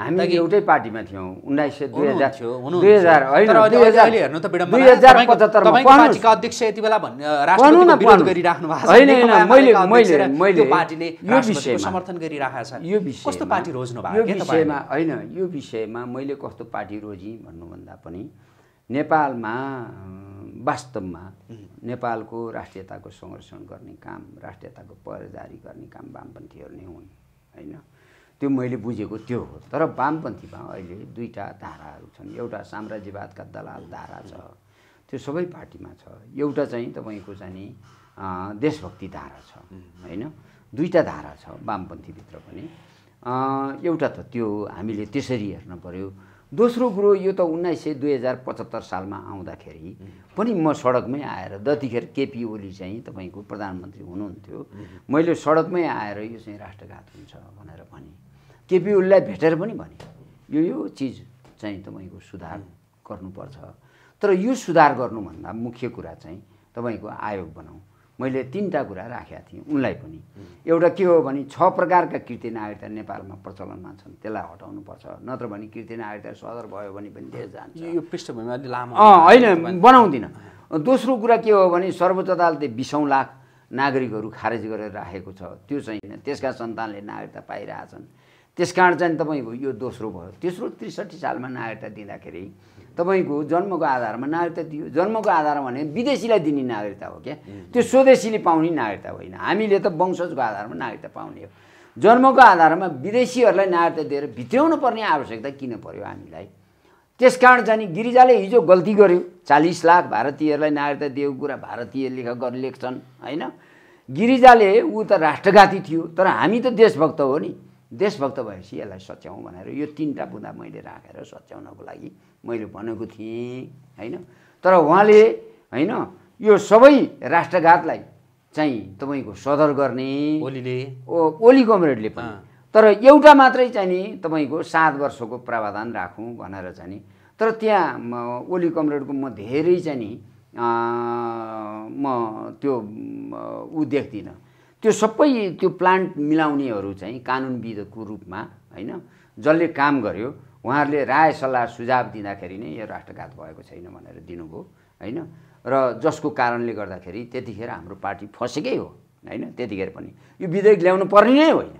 हामी एउटै पार्टीमा थियौँ उन्नाइस सय दुई हजार थियो दुई हजार होइन दुई हजार हेर्नु त बिडम्बर दुई पचहत्तरमा पार्टीका अध्यक्ष यति बेला भन्ने राष्ट्रपतिले गरिराख्नु भएको छ हैन हैन मैले मैले मैले पार्टीले यो विषयमा समर्थन गरिराखेका छ यो विषय कस्तो पार्टी रोज्नु भएको छ यो विषयमा हैन यो विषयमा मैले कस्तो पार्टी रोजी भन्नु भन्दा पनि नेपालमा वास्तवमा नेपालको राष्ट्रियताको संरक्षण गर्ने काम राष्ट्रियताको पहिरोदारी गर्ने काम वामपन्थीहरू नै हुन् होइन त्यो मैले बुझेको त्यो हो तर वामपन्थीमा अहिले दुईवटा धाराहरू छन् एउटा साम्राज्यवादका दलाल धारा छ त्यो सबै पार्टीमा छ एउटा चाहिँ तपाईँको चाहिँ देशभक्ति धारा छ होइन दुईवटा धारा छ वामपन्थीभित्र पनि एउटा त त्यो हामीले त्यसरी हेर्न पऱ्यो दोस्रो कुरो यो त उन्नाइस सय दुई हजार पचहत्तर सालमा आउँदाखेरि पनि म सडकमै आएर जतिखेर केपी ओली चाहिँ तपाईँको प्रधानमन्त्री हुनुहुन्थ्यो मैले सडकमै आएर यो चाहिँ राष्ट्रघात हुन्छ भनेर भनेँ केपी ओलीलाई भेटेर पनि भने यो यो चिज चाहिँ तपाईँको सुधार गर्नुपर्छ तर यो सुधार गर्नुभन्दा मुख्य कुरा चाहिँ तपाईँको आयोग बनाऊ मैले तिनवटा कुरा राखेका थिएँ उनलाई पनि एउटा के हो भने छ प्रकारका कृति नागरिकता नेपालमा प्रचलनमा छन् त्यसलाई हटाउनुपर्छ नत्र भने कृति नागरिकता सदर भयो भने पनि धेरै जान्छ यो पृष्ठभूमिमा लामो होइन बनाउँदिनँ दोस्रो कुरा के हो भने सर्वोच्च अदालतले बिसौँ लाख नागरिकहरू खारेज गरेर राखेको छ त्यो चाहिँ त्यसका सन्तानले नागरिकता पाइरहेछन् त्यस कारण चाहिँ तपाईँको यो दोस्रो भयो तेस्रो त्रिसठी सालमा नागरिकता दिँदाखेरि तपाईँको जन्मको आधारमा नागरिकता दियो जन्मको आधारमा भने विदेशीलाई दिने नागरिकता हो क्या त्यो स्वदेशीले पाउने नागरिकता होइन हामीले त वंशजको आधारमा नागरिकता पाउने हो जन्मको आधारमा विदेशीहरूलाई नागरिकता दिएर भित्राउनु पर्ने आवश्यकता किन पर्यो हामीलाई त्यस कारण चाहिँ गिरिजाले हिजो गल्ती गर्यो चालिस लाख भारतीयहरूलाई नागरिकता दिएको कुरा भारतीय लेखक लेख्छन् होइन गिरिजाले ऊ त राष्ट्रघाती थियो तर हामी त देशभक्त हो नि देशभक्त भएपछि यसलाई सच्याउँ भनेर यो तिनवटा बुँदा मैले राखेर सच्याउनको लागि मैले भनेको थिएँ होइन तर उहाँले होइन यो सबै राष्ट्रघातलाई चाहिँ तपाईँको सदर गर्ने ओलीले ओ ओली कमरेडले पनि तर एउटा मात्रै चाहिँ नि तपाईँको सात वर्षको प्रावधान राखौँ भनेर चाहिँ नि तर त्यहाँ ओली कमरेडको म धेरै चाहिँ नि म त्यो ऊ देख्दिनँ त्यो सबै त्यो प्लान्ट मिलाउनेहरू चाहिँ कानुनविदको रूपमा होइन जसले काम गर्यो उहाँहरूले राय सल्लाह सुझाव दिँदाखेरि नै यो राष्ट्रघात भएको छैन भनेर दिनुभयो होइन र जसको कारणले गर्दाखेरि त्यतिखेर हाम्रो पार्टी फसेकै हो होइन त्यतिखेर पनि यो विधेयक ल्याउनु पर्ने नै होइन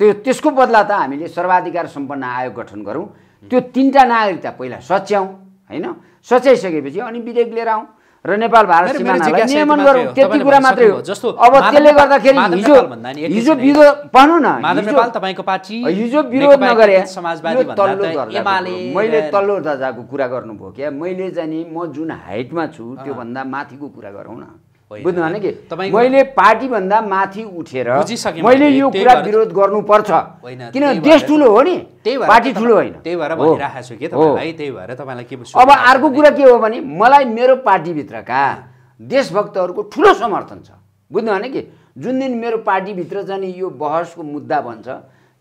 त्यो त्यसको बदला त हामीले सर्वाधिकार सम्पन्न आयोग गठन गरौँ त्यो तिनवटा नागरिकता पहिला सच्याउँ होइन सच्याइसकेपछि अनि विधेयक लिएर आउँ र नेपाल भारत सिमानालाई नियमन गरौँ त्यति कुरा मात्रै हो जस्तो अब त्यसले गर्दाखेरि हिजो हिजो विरोध भनौँ न हिजो विरोध नगरे मैले तल्लो दर्जाको कुरा गर्नुभयो क्या मैले जाने म जुन हाइटमा छु त्योभन्दा माथिको कुरा गरौँ न बुझ्नु भने कि मैले पार्टीभन्दा माथि उठेर मैले यो कुरा विरोध गर्नुपर्छ किन देश ठुलो हो नि पार्टी ठुलो होइन त्यही त्यही के अब अर्को कुरा के हो भने मलाई मेरो पार्टीभित्रका देशभक्तहरूको ठुलो समर्थन छ बुझ्नु भने कि जुन दिन मेरो पार्टीभित्र जाने यो बहसको मुद्दा भन्छ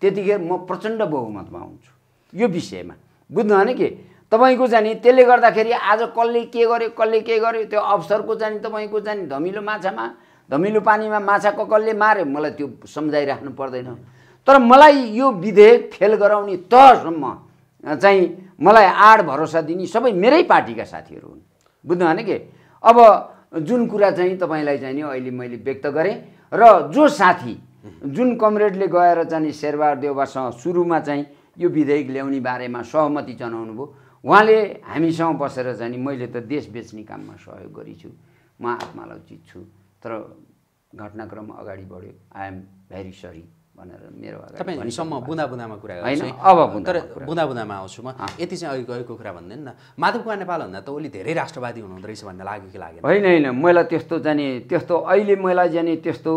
त्यतिखेर म प्रचण्ड बहुमतमा हुन्छु यो विषयमा बुझ्नु भने कि तपाईँको जाने त्यसले गर्दाखेरि आज कसले के गर्यो कसले के गर्यो त्यो अवसरको जाने तपाईँको जाने धमिलो माछामा धमिलो पानीमा माछाको कसले मार्यो मलाई त्यो सम्झाइराख्नु पर्दैन तर मलाई यो विधेयक फेल गराउने तहसम्म चाहिँ मलाई आड भरोसा दिने सबै मेरै पार्टीका साथीहरू हुन् बुझ्नु भने कि अब जुन कुरा चाहिँ तपाईँलाई चाहिँ नि अहिले मैले व्यक्त गरेँ र जो साथी जुन कमरेडले गएर चाहिँ शेरबहादुर देवासँग सुरुमा चाहिँ यो विधेयक ल्याउने बारेमा सहमति जनाउनु भयो उहाँले हामीसँग बसेर जाने मैले त देश बेच्ने काममा सहयोग गरिछु म आत्मालाई उचित छु तर घटनाक्रम अगाडि बढ्यो आई एम भेरी सरी भनेर मेरो तपाईँसम्म बुँदा बुँदामा कुरा होइन अब तर बुँदा बुँदामा आउँछु म यति चाहिँ अघि गएको कुरा भन्दैन न माधव कुमार नेपालभन्दा त उसले धेरै राष्ट्रवादी हुनुहुँदो रहेछ भन्ने लाग्यो कि लाग्यो होइन होइन मलाई त्यस्तो जाने त्यस्तो अहिले मलाई जाने त्यस्तो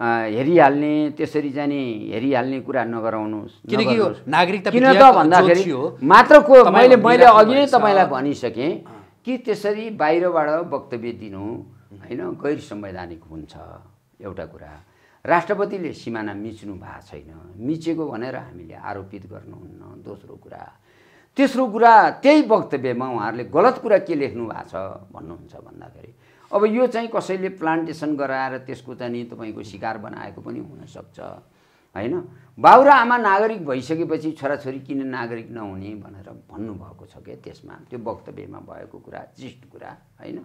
हेरिहाल्ने त्यसरी चाहिँ नि हेरिहाल्ने कुरा नगराउनुहोस् किनकि नागरिकता किन त भन्दाखेरि को मैले मैले अघि नै तपाईँलाई भनिसकेँ कि त्यसरी बाहिरबाट वक्तव्य दिनु होइन गैर संवैधानिक हुन्छ एउटा कुरा राष्ट्रपतिले सिमाना मिच्नु भएको छैन मिचेको भनेर हामीले आरोपित गर्नुहुन्न दोस्रो कुरा तेस्रो कुरा त्यही वक्तव्यमा उहाँहरूले गलत कुरा के लेख्नु भएको छ भन्नुहुन्छ भन्दाखेरि अब यो चाहिँ कसैले प्लान्टेसन गराएर त्यसको चाहिँ नि तपाईँको शिकार बनाएको पनि हुनसक्छ होइन बाउ र आमा नागरिक भइसकेपछि छोराछोरी किन नागरिक नहुने भनेर भन्नुभएको छ क्या त्यसमा त्यो वक्तव्यमा भएको कुरा चिस्ट कुरा होइन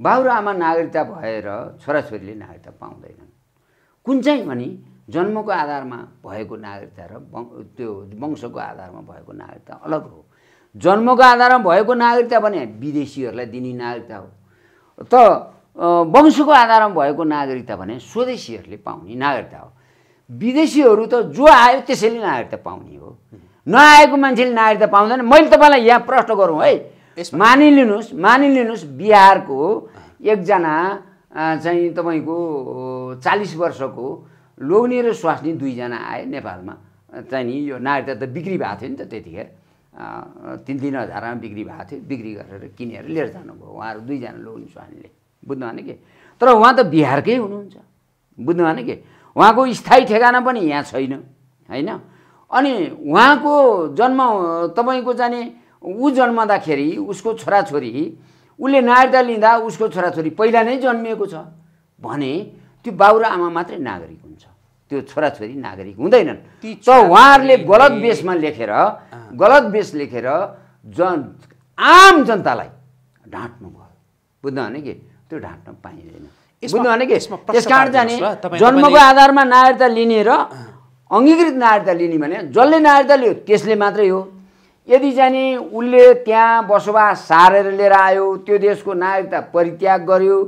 बाउ र आमा नागरिकता भएर छोराछोरीले नागरिकता पाउँदैनन् कुन चाहिँ भने जन्मको आधारमा भएको नागरिकता र त्यो वंशको आधारमा भएको नागरिकता अलग हो जन्मको आधारमा भएको नागरिकता भने विदेशीहरूलाई दिने नागरिकता हो त वंशको आधारमा भएको नागरिकता भने स्वदेशीहरूले पाउने नागरिकता हो विदेशीहरू त जो आयो त्यसैले नागरिकता पाउने हो नआएको मान्छेले नागरिकता पाउँदैन मैले तपाईँलाई यहाँ प्रश्न गरौँ है मानिलिनुहोस् मानिलिनुहोस् बिहारको एकजना चाहिँ तपाईँको चालिस वर्षको लोग्ने र स्वास्नी दुईजना आए नेपालमा चाहिँ नि यो नागरिकता त बिक्री भएको थियो नि त त्यतिखेर तिन तिन हजारमा बिक्री भएको थियो बिक्री गरेर किनेर लिएर जानुभयो उहाँहरू दुईजना लोग्ने हामीले बुझ्नु भने कि तर उहाँ त बिहारकै हुनुहुन्छ बुझ्नु भने कि उहाँको स्थायी ठेगाना पनि यहाँ छैन होइन अनि उहाँको जन्म तपाईँको जाने ऊ जन्मदाखेरि उसको छोराछोरी उसले नागरिकता लिँदा उसको छोराछोरी पहिला नै जन्मिएको छ भने त्यो बाबुरा र आमा मात्रै नागरिक हुन्छ त्यो छोराछोरी नागरिक हुँदैनन् त उहाँहरूले गलत बेसमा लेखेर गलत बेस लेखेर जन आम जनतालाई ढाँट्नुभयो बुझ्नु भने कि त्यो ढाँट्न पाइँदैन बुझ्नु भने कि त्यस कारण जाने जन्मको आधारमा नागरिकता लिने र अङ्गीकृत नागरिकता लिने भने जसले नागरिकता लियो त्यसले मात्रै हो यदि जाने उसले त्यहाँ बसोबास सारेर लिएर आयो त्यो देशको नागरिकता परित्याग गर्यो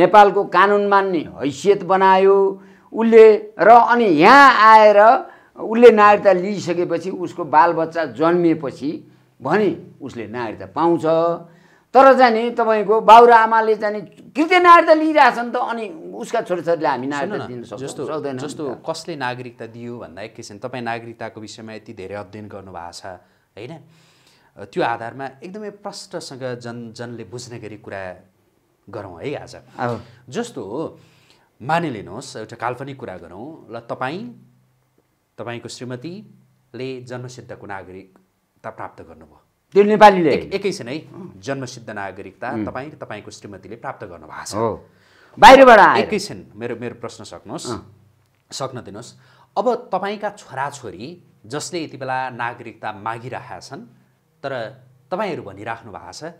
नेपालको कानुन मान्ने हैसियत बनायो उसले र अनि यहाँ आएर उसले नागरिकता लिइसकेपछि उसको बालबच्चा जन्मिएपछि भने उसले नागरिकता पाउँछ तर चाहिँ नि तपाईँको बाउ र आमाले जाने कृत्य नागरिकता लिइरहेछन् त अनि उसका छोराछोरीले हामी नागरिकता दिन जस्तो सक्दैन जस्तो कसले नागरिकता दियो भन्दा एकैछिन तपाईँ नागरिकताको विषयमा यति धेरै अध्ययन गर्नुभएको छ होइन त्यो आधारमा एकदमै प्रष्टसँग जन जनले बुझ्ने गरी कुरा गरौँ है आज जस्तो मानिलिनुहोस् एउटा काल्पनिक कुरा गरौँ ल तपाईँ तपाईँको श्रीमतीले जन्मसिद्धको नागरिकता प्राप्त गर्नुभयो त्यो नेपालीले एकैछिन है जन्मसिद्ध नागरिकता तपाईँ तपाईँको श्रीमतीले प्राप्त गर्नुभएको छ बाहिरबाट एकैछिन मेरो मेरो प्रश्न सक्नुहोस् सक्न दिनुहोस् अब तपाईँका छोराछोरी जसले यति बेला नागरिकता मागिरहेका छन् तर तपाईँहरू भनिराख्नु भएको छ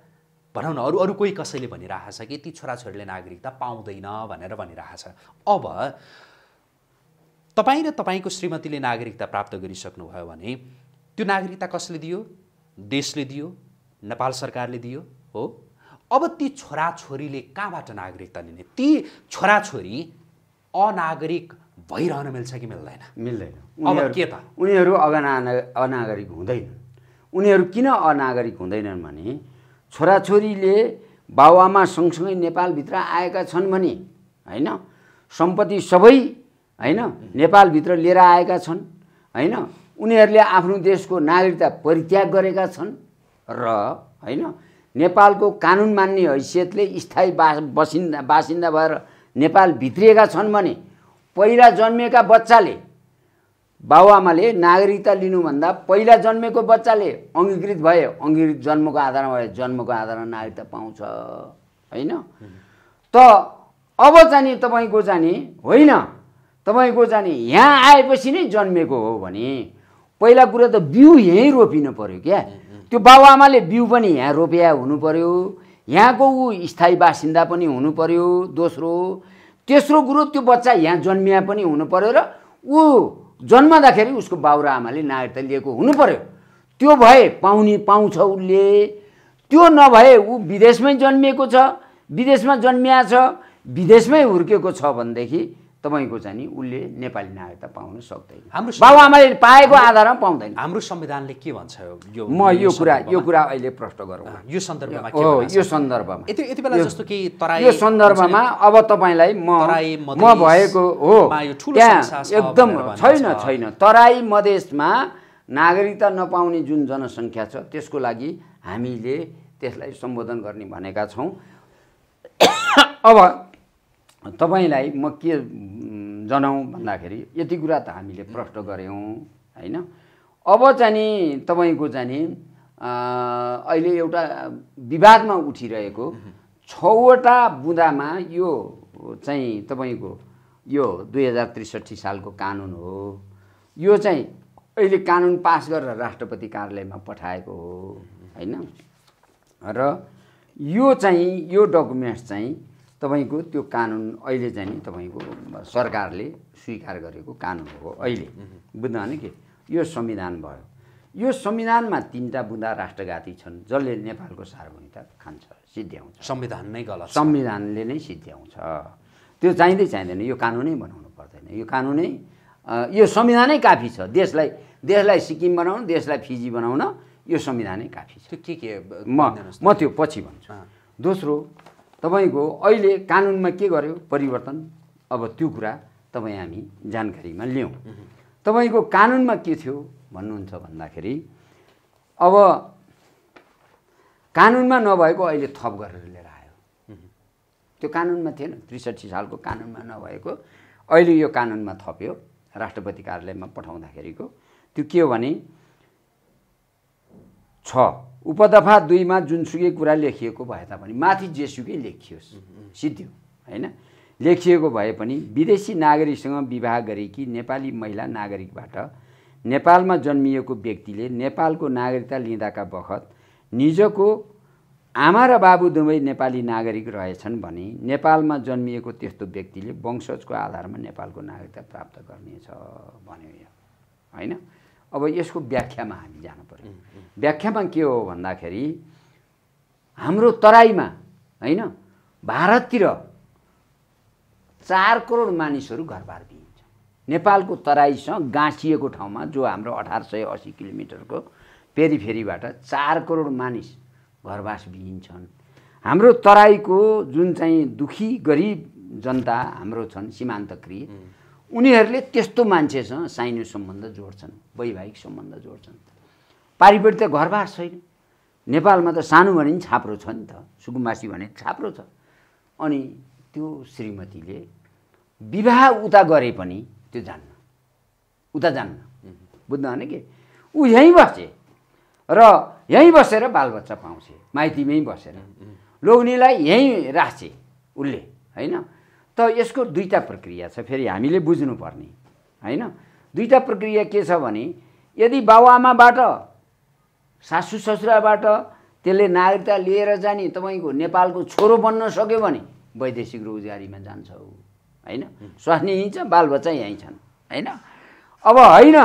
भनौँ न अरू अरू कोही कसैले भनिरहेको छ कि ती छोराछोरीले नागरिकता पाउँदैन भनेर भनिरहेको छ अब तपाईँ र तपाईँको श्रीमतीले नागरिकता प्राप्त गरिसक्नुभयो भने त्यो नागरिकता कसले दियो देशले दियो नेपाल सरकारले दियो हो अब ती छोराछोरीले कहाँबाट नागरिकता लिने ती छोराछोरी अनागरिक भइरहन मिल्छ कि मिल्दैन मिल्दैन अब के त उनीहरू अगना अनागरिक हुँदैनन् उनीहरू किन अनागरिक हुँदैनन् भने छोराछोरीले बाबुआमा सँगसँगै नेपालभित्र आएका छन् भने होइन सम्पत्ति सबै होइन नेपालभित्र लिएर आएका छन् होइन उनीहरूले आफ्नो देशको नागरिकता परित्याग गरेका छन् र होइन नेपालको कानुन मान्ने हैसियतले स्थायी बा बसिन्दा बासिन्दा भएर नेपाल भित्रिएका छन् भने पहिला जन्मिएका बच्चाले बाबुआमाले नागरिकता लिनुभन्दा पहिला जन्मेको बच्चाले अङ्गीकृत भए अङ्गीकृत जन्मको आधारमा भए जन्मको आधारमा नागरिकता पाउँछ होइन त अब जाने तपाईँको जाने होइन तपाईँको जाने यहाँ आएपछि नै जन्मेको हो भने पहिला कुरा त बिउ यहीँ रोपिनु पऱ्यो क्या त्यो बाबुआमाले बिउ पनि यहाँ रोपिया हुनु पऱ्यो यहाँको ऊ स्थायी बासिन्दा पनि हुनु पऱ्यो दोस्रो तेस्रो कुरो त्यो बच्चा यहाँ जन्मिया पनि हुनु पऱ्यो र ऊ जन्मदाखेरि उसको र आमाले नागरिकता लिएको हुनु पर्यो त्यो भए पाउने पाउँछ उसले त्यो नभए ऊ विदेशमै जन्मिएको छ विदेशमा जन्मिया छ विदेशमै हुर्केको छ भनेदेखि तपाईँको चाहिँ नि उसले नेपाली नागरिकता पाउन सक्दैन हाम्रो बाबुआमाले पाएको आधारमा पाउँदैन हाम्रो संविधानले के भन्छ यो म यो कुरा यो कुरा अहिले प्रश्न गरौँ यो सन्दर्भमा यो सन्दर्भमा यति यति बेला जस्तो कि तराई यो सन्दर्भमा अब तपाईँलाई म म भएको हो त्यहाँ एकदम छैन छैन तराई मधेसमा नागरिकता नपाउने जुन जनसङ्ख्या छ त्यसको लागि हामीले त्यसलाई सम्बोधन गर्ने भनेका छौँ अब तपाईँलाई म के जनाउँ भन्दाखेरि यति कुरा त हामीले प्रश्न गऱ्यौँ होइन अब जाने तपाईँको जाने अहिले एउटा विवादमा उठिरहेको छवटा बुँदामा यो चाहिँ तपाईँको यो दुई हजार त्रिसठी सालको कानुन हो यो चाहिँ अहिले कानुन पास गरेर राष्ट्रपति कार्यालयमा पठाएको हो होइन र यो चाहिँ यो डकुमेन्ट्स चाहिँ तपाईँको त्यो कानुन अहिले चाहिँ नि तपाईँको सरकारले स्वीकार गरेको कानुन हो अहिले बुझ्नु भने के यो संविधान भयो यो संविधानमा तिनवटा बुँदा राष्ट्रघाती छन् जसले नेपालको सार्वभौमिकता खान्छ सिद्ध्याउँछ संविधान नै गलत संविधानले नै सिद्ध्याउँछ त्यो चाहिँदै चाहिँदैन यो कानुनै बनाउनु पर्दैन यो कानुनै यो संविधानै काफी छ देशलाई देशलाई सिक्किम बनाउन देशलाई फिजी बनाउन यो संविधानै काफी छ त्यो के के म म त्यो पछि भन्छु दोस्रो तपाईँको अहिले कानुनमा के गर्यो परिवर्तन अब त्यो कुरा तपाईँ हामी जानकारीमा ल्याउँ तपाईँको कानुनमा के थियो भन्नुहुन्छ भन्दाखेरि अब कानुनमा नभएको अहिले थप गरेर लिएर आयो त्यो कानुनमा थिएन त्रिसठी सालको कानुनमा नभएको अहिले यो कानुनमा थप्यो राष्ट्रपति कार्यालयमा पठाउँदाखेरिको त्यो के हो भने छ उपदफा दुईमा जुनसुकै कुरा लेखिएको भए तापनि माथि जेसुकै लेखियोस् सिद्धियो होइन लेखिएको भए पनि विदेशी नागरिकसँग विवाह गरेकी नेपाली महिला नागरिकबाट नेपालमा जन्मिएको व्यक्तिले नेपालको नागरिकता लिँदाका बखत निजको आमा र बाबु दुवै नेपाली नागरिक रहेछन् भने नेपालमा जन्मिएको त्यस्तो व्यक्तिले वंशजको आधारमा नेपालको नागरिकता प्राप्त गर्नेछ भन्यो यो होइन अब यसको व्याख्यामा हामी जानु पऱ्यो व्याख्यामा के हो भन्दाखेरि हाम्रो तराईमा होइन भारततिर चार करोड मानिसहरू घरबार दिइन्छ नेपालको तराईसँग गाँसिएको ठाउँमा जो हाम्रो अठार सय असी किलोमिटरको पेरिफेरीबाट चार करोड मानिस घरबास बिहिन्छन् हाम्रो तराईको जुन चाहिँ दुखी गरिब जनता हाम्रो छन् सीमान्तक्रिय उनीहरूले त्यस्तो मान्छेसँग साइनो सम्बन्ध जोड्छन् वैवाहिक सम्बन्ध जोड्छन् पारिपेट त घरबार छैन नेपालमा त सानो भने पनि छाप्रो छ नि त सुकुम्बासी भने छाप्रो छ अनि त्यो श्रीमतीले विवाह उता गरे पनि त्यो जान्न उता जान्न बुझ्नु भने कि ऊ यहीँ बसे र यहीँ बसेर बालबच्चा पाउँछे माइतीमै बसेर लोग्नेलाई यहीँ राख्छे उसले होइन त यसको दुईवटा प्रक्रिया छ फेरि हामीले बुझ्नुपर्ने होइन दुईवटा प्रक्रिया के छ भने यदि बाबुआमाबाट सासु ससुराबाट त्यसले नागरिकता लिएर जाने तपाईँको नेपालको छोरो बन्न सक्यो भने वैदेशिक रोजगारीमा जान्छ होइन स्वास्नी यहीँ छ बालबच्चा यहीँ छन् होइन अब होइन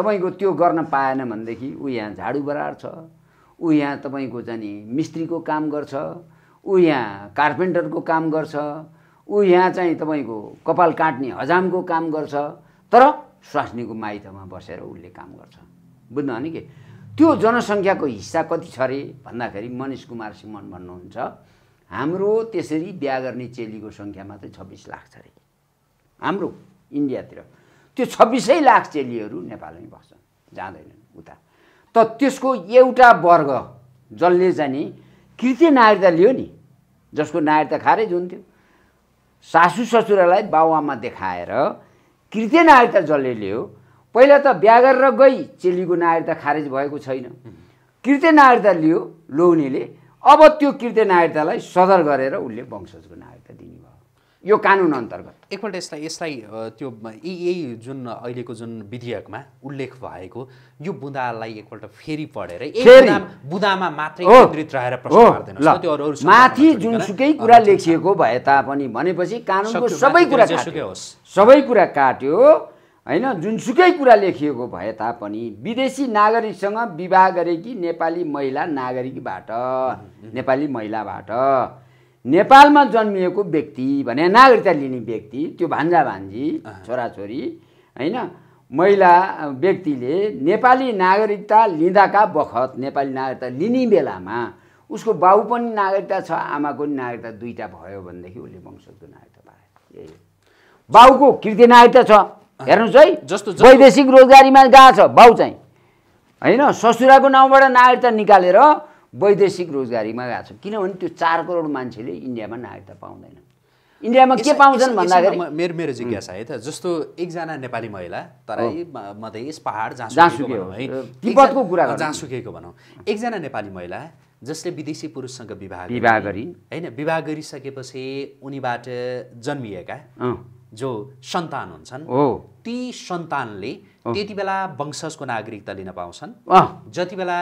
तपाईँको त्यो गर्न पाएन भनेदेखि ऊ यहाँ झाडु बरार छ ऊ यहाँ तपाईँको जाने मिस्त्रीको काम गर्छ ऊ यहाँ कार्पेन्टरको काम गर्छ ऊ यहाँ चाहिँ तपाईँको कपाल काट्ने हजामको काम गर्छ तर स्वास्नीको माइतमा बसेर उसले काम गर्छ बुझ्नु भने कि त्यो जनसङ्ख्याको हिस्सा कति छ अरे भन्दाखेरि मनिष कुमार सिमन भन्नुहुन्छ हाम्रो त्यसरी बिहा गर्ने चेलीको सङ्ख्या मात्रै छब्बिस लाख छ अरे हाम्रो इन्डियातिर त्यो छब्बिसै लाख चेलीहरू नेपालमै बस्छन् जाँदैनन् उता त त्यसको एउटा वर्ग जसले जाने कृत्य नागरिकता लियो नि जसको नागरिकता खारेज हुन्थ्यो सासु ससुरालाई बाबुआमा देखाएर कृत्य नागरिकता जसले लियो पहिला त बिहा गरेर गई चेलीको नागरिकता खारेज भएको छैन कृत्य नागरिकता लियो लोग्नेले अब त्यो कृत्य नागरिकतालाई सदर गरेर उसले वंशजको नागरिकता दिने भयो यो कानुन अन्तर्गत एकपल्ट यसलाई यसलाई त्यो यही जुन अहिलेको जुन विधेयकमा उल्लेख भएको यो बुँदालाई एकपल्ट फेरि पढेर बुँदामा मात्रै केन्द्रित रहेर प्रश्न माथि जुनसुकै कुरा लेखिएको भए तापनि भनेपछि कानुनको सबै कुरा होस् सबै कुरा काट्यो होइन जुनसुकै कुरा लेखिएको भए तापनि विदेशी नागरिकसँग विवाह गरेकी नेपाली महिला नागरिकबाट नेपाली महिलाबाट नेपालमा जन्मिएको व्यक्ति भने नागरिकता लिने व्यक्ति त्यो भान्जा भान्जी छोराछोरी होइन महिला व्यक्तिले नेपाली नागरिकता लिँदाका बखत नेपाली नागरिकता लिने बेलामा उसको बाउ पनि नागरिकता छ आमाको पनि नागरिकता दुईवटा भयो भनेदेखि उसले वंशजको नागरिकता पायो यही बाउको कृति नागरिकता छ हेर्नुहोस् है जस्तो वैदेशिक रोजगारीमा गएको छ बाउ चाहिँ होइन ससुराको नाउँबाट नागरिकता निकालेर वैदेशिक रोजगारीमा गएको छ किनभने त्यो चार करोड मान्छेले इन्डियामा नागरिकता पाउँदैन इन्डियामा के पाउँछन् भन्दाखेरि मेरो मेरो जिज्ञासा है त जस्तो एकजना नेपाली महिला तराई मधेस पहाड जहाँसुकेको है तिब्बतको कुरा जहाँसुकेको भनौँ एकजना नेपाली महिला जसले विदेशी पुरुषसँग विवाह विवाह गरी होइन विवाह गरिसकेपछि उनीबाट जन्मिएका जो सन्तान हुन्छन् ती सन्तानले त्यति बेला वंशजको नागरिकता लिन पाउँछन् जति बेला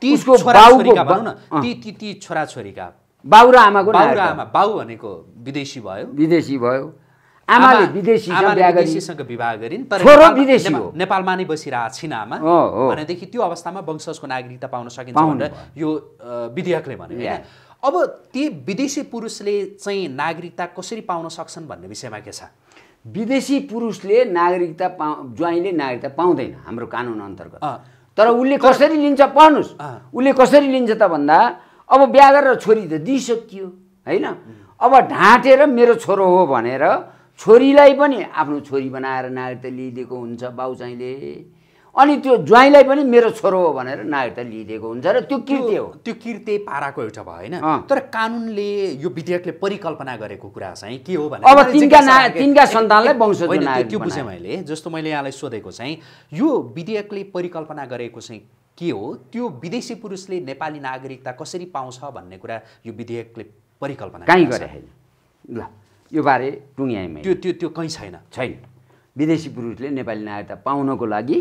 तिजको छोराछोरीका न ती ती ती छोराछोरीका बाउ र आमाको आमा बाउ भनेको विदेशी भयो विदेशी भयो आमाले विदेशीसँग विवाह गरिन् तर नेपालमा नै बसिरहेको छिन् आमा भनेदेखि त्यो अवस्थामा वंशजको नागरिकता पाउन सकिन्छ भनेर यो विधेयकले भन्यो अब ती विदेशी पुरुषले चाहिँ नागरिकता कसरी पाउन सक्छन् भन्ने विषयमा के छ विदेशी पुरुषले नागरिकता पा ज्वाइँले नागरिकता पाउँदैन हाम्रो कानुन अन्तर्गत तर उसले कसरी लिन्छ पढ्नुहोस् उसले कसरी लिन्छ त भन्दा अब बिहा गरेर छोरी त दिइसकियो होइन अब ढाँटेर मेरो छोरो हो भनेर छोरीलाई पनि आफ्नो छोरी बनाएर नागरिकता लिइदिएको हुन्छ बाउचाहिँले अनि त्यो ज्वाइँलाई पनि मेरो छोरो हो भनेर नागरिकता लिइदिएको हुन्छ र त्यो कृत्य हो त्यो कृत्य पाराको एउटा भयो होइन तर कानुनले यो विधेयकले परिकल्पना गरेको कुरा चाहिँ के हो भने अब तिनका ना तिनका सन्तानलाई वंश त्यो बुझेँ मैले जस्तो मैले यहाँलाई सोधेको चाहिँ यो विधेयकले परिकल्पना गरेको चाहिँ के हो त्यो विदेशी पुरुषले नेपाली नागरिकता कसरी पाउँछ भन्ने कुरा यो विधेयकले परिकल्पना कहीँ गरे छैन ल यो बारे टुङ्ग्याएँ त्यो त्यो त्यो कहीँ छैन छैन विदेशी पुरुषले नेपाली नागरिकता पाउनको लागि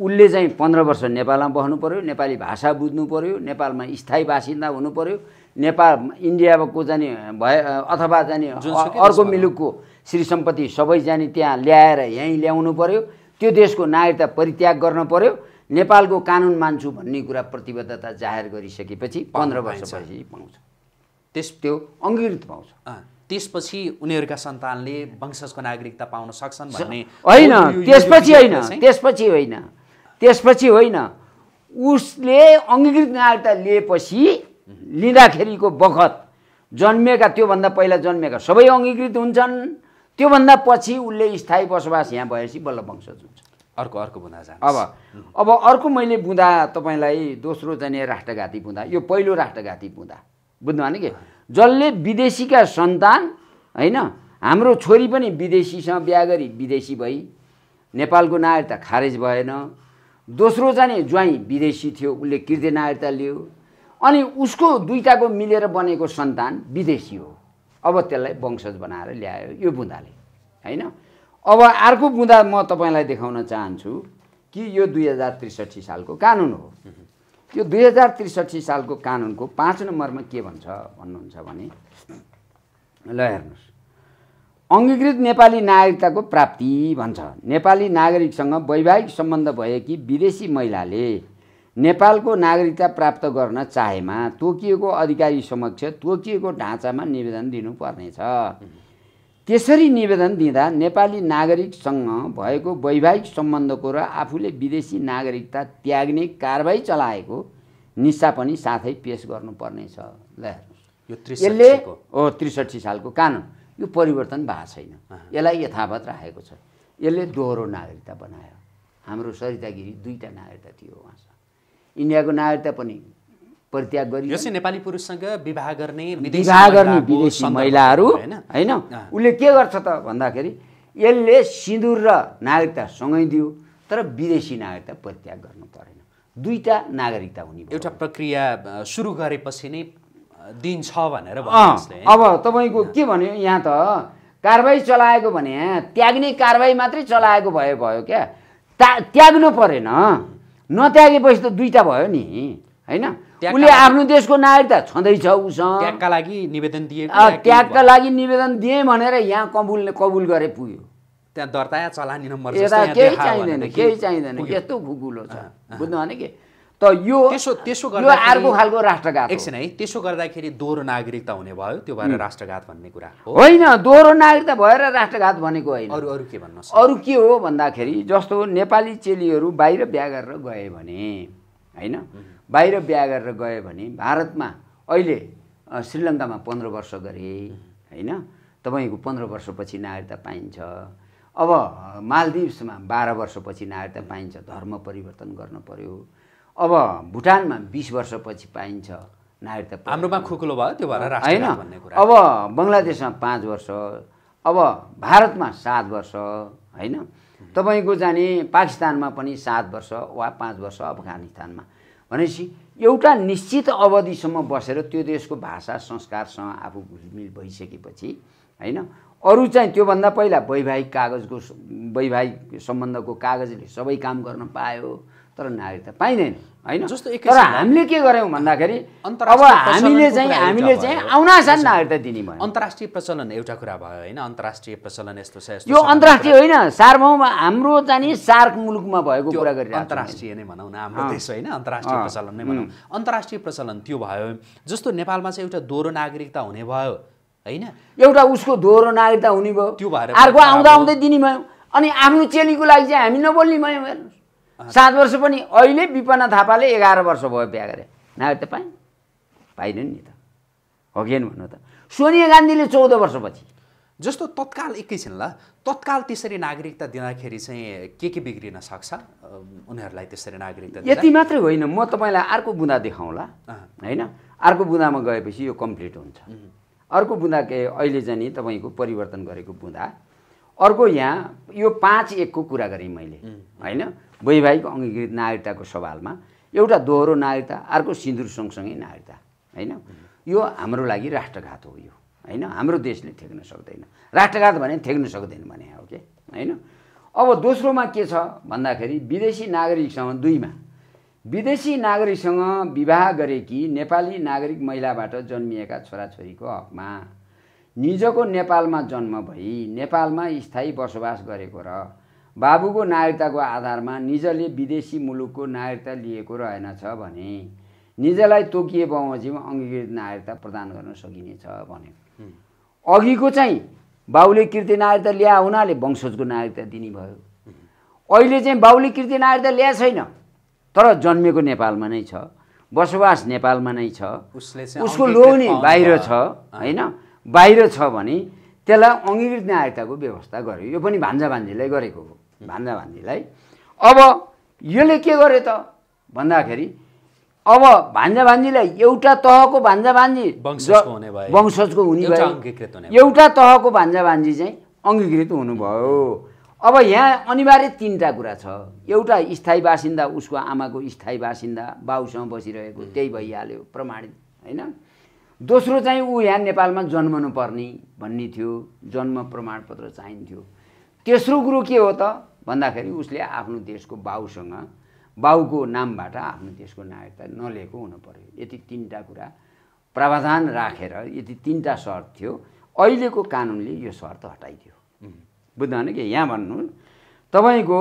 उसले चाहिँ पन्ध्र वर्ष नेपालमा बस्नु पऱ्यो नेपाली भाषा बुझ्नु पऱ्यो नेपालमा स्थायी बासिन्दा हुनु पऱ्यो नेपाल इन्डियाको जाने भए अथवा जाने अर्को मुलुकको श्री सम्पत्ति सबै जाने त्यहाँ ल्याएर यहीँ ल्याउनु पऱ्यो त्यो देशको नागरिकता परित्याग गर्न पऱ्यो नेपालको कानुन मान्छु भन्ने कुरा प्रतिबद्धता जाहेर गरिसकेपछि पन्ध्र वर्षपछि पाउँछ त्यस त्यो अङ्गीकृत पाउँछ त्यसपछि उनीहरूका सन्तानले वंशजको नागरिकता पाउन सक्छन् भन्ने होइन त्यसपछि होइन त्यसपछि होइन त्यसपछि होइन उसले अङ्गीकृत नागरिकता लिएपछि लिँदाखेरिको बखत जन्मिएका त्योभन्दा पहिला जन्मेका सबै अङ्गीकृत हुन्छन् त्योभन्दा पछि उसले स्थायी बसोबास यहाँ भएपछि बल्ल वंशज हुन्छ अर्को अर्को बुँदा जान्छ अब अब अर्को मैले बुँदा तपाईँलाई दोस्रो जाने राष्ट्रघाती बुँदा यो पहिलो राष्ट्रघाती बुँदा बुझ्नु भने कि जसले विदेशीका सन्तान होइन हाम्रो छोरी पनि विदेशीसँग बिहा गरी विदेशी भई नेपालको नागरिकता खारेज भएन दोस्रो चाहिँ ज्वाइँ विदेशी थियो उसले कृति नागरिकता लियो अनि उसको दुइटाको मिलेर बनेको सन्तान विदेशी हो अब त्यसलाई वंशज बनाएर ल्यायो यो बुँदाले होइन अब अर्को बुँदा म तपाईँलाई देखाउन चाहन्छु कि यो दुई हजार त्रिसठी सालको कानुन हो यो दुई हजार त्रिसठी सालको कानुनको पाँच नम्बरमा के भन्छ भन्नुहुन्छ भने ल हेर्नुहोस् अङ्गीकृत नेपाली नागरिकताको प्राप्ति भन्छ नेपाली नागरिकसँग वैवाहिक सम्बन्ध भएकी विदेशी महिलाले नेपालको नागरिकता प्राप्त गर्न चाहेमा तोकिएको अधिकारी समक्ष तोकिएको ढाँचामा निवेदन दिनुपर्नेछ त्यसरी निवेदन दिँदा नेपाली नागरिकसँग भएको वैवाहिक सम्बन्धको र आफूले विदेशी नागरिकता त्याग्ने कारवाही चलाएको निस्सा पनि साथै पेस गर्नुपर्नेछ ल यसले हो त्रिसठी सालको कानुन यो परिवर्तन भएको छैन यसलाई यथावत राखेको छ यसले दोहोरो नागरिकता बनायो हाम्रो सरिता गिरी दुईवटा नागरिकता थियो उहाँसँग इन्डियाको नागरिकता पनि परित्याग गरियो नेपाली पुरुषसँग विवाह गर्ने विवाह गर्ने विदेशी महिलाहरू होइन उसले के गर्छ त भन्दाखेरि यसले सिन्दुर र नागरिकता सँगै दियो तर विदेशी नागरिकता परित्याग गर्नु परेन दुईवटा नागरिकता हुने एउटा प्रक्रिया सुरु गरेपछि नै दिन्छ भनेर अब तपाईँको के भन्यो यहाँ त कारवाही चलाएको भने त्याग्ने कारवाही मात्रै चलाएको भए भयो क्या त्याग्नु परेन नत्यागेपछि त दुईवटा भयो नि होइन उसले आफ्नो देशको नागरिकता छँदैछ उसँग त्यागका लागि निवेदन दिए त्यागका लागि निवेदन दिए भनेर यहाँ कबुल कबुल गरे पुग्यो त्यहाँ दर्ता चलानी नम्बर केही चाहिँदैन केही चाहिँदैन यस्तो भुगुलो छ बुझ्नु भने के त यो त्यसो त्यसो गर्दा अर्को खालको राष्ट्रघात एकछिन है त्यसो गर्दाखेरि दोहोरो नागरिकता हुने भयो त्यो भएर राष्ट्रघात भन्ने कुरा हो होइन दोहोरो नागरिकता भएर राष्ट्रघात भनेको होइन अरू अरू के भन्नुहोस् अरू के हो भन्दाखेरि जस्तो नेपाली चेलीहरू बाहिर बिहा गरेर गए भने होइन बाहिर बिहा गरेर गए भने भारतमा अहिले श्रीलङ्कामा पन्ध्र वर्ष गरे होइन तपाईँको पन्ध्र वर्षपछि नागरिकता पाइन्छ अब मालदिप्समा बाह्र वर्षपछि नागरिकता पाइन्छ धर्म परिवर्तन गर्न पर्यो अब भुटानमा बिस वर्षपछि पाइन्छ नागरिकता हाम्रोमा खुकुलो भयो त्यो भएर होइन अब बङ्गलादेशमा पाँच वर्ष अब भारतमा सात वर्ष होइन तपाईँको जाने पाकिस्तानमा पनि सात वर्ष वा पाँच वर्ष अफगानिस्तानमा भनेपछि एउटा निश्चित अवधिसम्म बसेर त्यो देशको भाषा संस्कारसँग आफू घुलमिल भइसकेपछि होइन अरू चाहिँ त्योभन्दा पहिला वैवाहिक कागजको वैवाहिक सम्बन्धको कागजले सबै काम गर्न पायो तर नागरिकता पाइँदैन होइन तर हामीले के गऱ्यौँ भन्दाखेरि अब हामीले चाहिँ हामीले चाहिँ आउनासाथ नागरिकता दिने भयो अन्तर्राष्ट्रिय प्रचलन एउटा कुरा भयो होइन अन्तर्राष्ट्रिय प्रचलन यस्तो छ यो अन्तर्राष्ट्रिय होइन सार्वभौम हाम्रो चाहिँ सार्क मुलुकमा भएको कुरा गरेर अन्तर्राष्ट्रिय नै भनौँ न हाम्रो देश होइन अन्तर्राष्ट्रिय प्रचलन नै भनौँ अन्तर्राष्ट्रिय प्रचलन त्यो भयो जस्तो नेपालमा चाहिँ एउटा दोहोरो नागरिकता हुने भयो होइन एउटा उसको दोहोरो नागरिकता हुने भयो त्यो भएर अर्को आउँदा आउँदै दिने भयो अनि आफ्नो चेलीको लागि चाहिँ हामी नबोल्ने भयौँ हेर्नुहोस् सात वर्ष पनि अहिले विपना थापाले एघार वर्ष भयो बिहा गरे नागरिक त पाएँ पाइन नि त हो कि भन्नु त सोनिया गान्धीले चौध वर्षपछि जस्तो तत्काल एकैछिन ल तत्काल त्यसरी नागरिकता दिँदाखेरि चाहिँ के के बिग्रिन सक्छ उनीहरूलाई त्यसरी नागरिकता यति मात्रै होइन म तपाईँलाई अर्को बुँदा देखाउँला होइन अर्को बुँदामा गएपछि यो कम्प्लिट हुन्छ अर्को बुँदा के अहिले जाने तपाईँको परिवर्तन गरेको बुँदा अर्को यहाँ यो पाँच एकको कुरा गरेँ मैले होइन वैवाहिक अङ्गीकृत नागरिकताको सवालमा एउटा दोहोरो नागरिकता अर्को सिन्दुर सँगसँगै नागरिकता होइन यो हाम्रो लागि राष्ट्रघात हो यो होइन हाम्रो देशले ठेक्न सक्दैन राष्ट्रघात भने ठेक्न सक्दैन भने हो कि होइन अब दोस्रोमा के छ भन्दाखेरि विदेशी नागरिकसँग दुईमा विदेशी नागरिकसँग विवाह गरेकी नेपाली नागरिक महिलाबाट जन्मिएका छोराछोरीको हकमा निजको नेपालमा जन्म भई नेपालमा स्थायी बसोबास गरेको र बाबुको नागरिकताको आधारमा निजले विदेशी मुलुकको नागरिकता लिएको रहेनछ भने निजलाई तोकिए बमोजिम अङ्गीकृत नागरिकता प्रदान गर्न सकिनेछ भने अघिको चाहिँ बाहुली कृति नागरिकता ल्याए हुनाले वंशजको नागरिकता दिने भयो अहिले चाहिँ बाहुली कृति नागरिकता ल्याए छैन तर जन्मेको नेपालमा नै छ बसोबास नेपालमा नै छ उसले उसको लोग्ने बाहिर छ होइन बाहिर छ भने त्यसलाई अङ्गीकृत नागरिकताको व्यवस्था गर्यो यो पनि भान्जा भान्जीलाई गरेको हो भान्जा भान्जीलाई अब यसले के गर्यो त भन्दाखेरि अब भान्जा भान्जीलाई एउटा तहको भान्जा भान्जी वंशजको हुने भयो एउटा तहको भान्जा भान्जी चाहिँ अङ्गीकृत हुनुभयो अब यहाँ अनिवार्य तिनवटा कुरा छ एउटा स्थायी बासिन्दा उसको आमाको स्थायी बासिन्दा बाउसँग बसिरहेको त्यही भइहाल्यो प्रमाणित होइन दोस्रो चाहिँ ऊ यहाँ नेपालमा जन्मनु पर्ने भन्ने थियो जन्म प्रमाणपत्र चाहिन्थ्यो तेस्रो कुरो के हो त भन्दाखेरि उसले आफ्नो देशको बाउसँग बाउको नामबाट आफ्नो देशको नागरिकता नलिएको हुनु पऱ्यो यति तिनवटा कुरा प्रावधान राखेर यति तिनवटा सर्त थियो अहिलेको कानुनले यो सर्त हटाइदियो बुझ्नु भने कि यहाँ भन्नु तपाईँको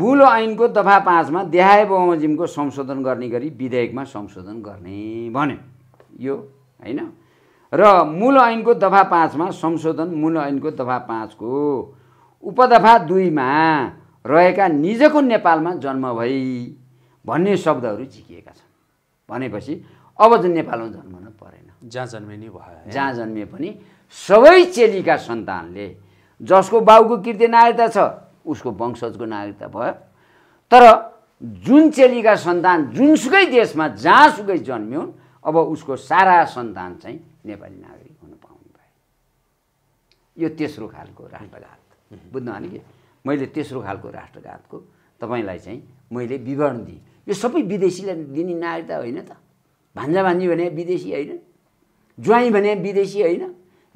मूल ऐनको दफा पाँचमा देहाय बमोजिमको संशोधन गर्ने गरी विधेयकमा संशोधन गर्ने भन्यो यो होइन र मूल ऐनको दफा पाँचमा संशोधन मूल ऐनको दफा पाँचको उपदफा दुईमा रहेका निजको नेपालमा जन्म भई भन्ने शब्दहरू झिकिएका छन् भनेपछि अब चाहिँ नेपालमा जन्मन परेन जहाँ जन्मे नि भयो जहाँ जन्मे पनि सबै चेलीका सन्तानले जसको बाउको कृति नागरिकता छ उसको वंशजको नागरिकता भयो तर जुन चेलीका सन्तान जुनसुकै देशमा जहाँसुकै जन्म्यौन् अब उसको सारा सन्तान चाहिँ नेपाली नागरिक हुन पाउनु भयो यो तेस्रो खालको राष्ट्र बुझ्नु भने कि मैले तेस्रो खालको राष्ट्रघातको तपाईँलाई चाहिँ मैले विवरण दिएँ यो सबै विदेशीलाई दिने नागरिकता होइन त भान्जा भान्जी भने विदेशी होइन ज्वाइँ भने विदेशी होइन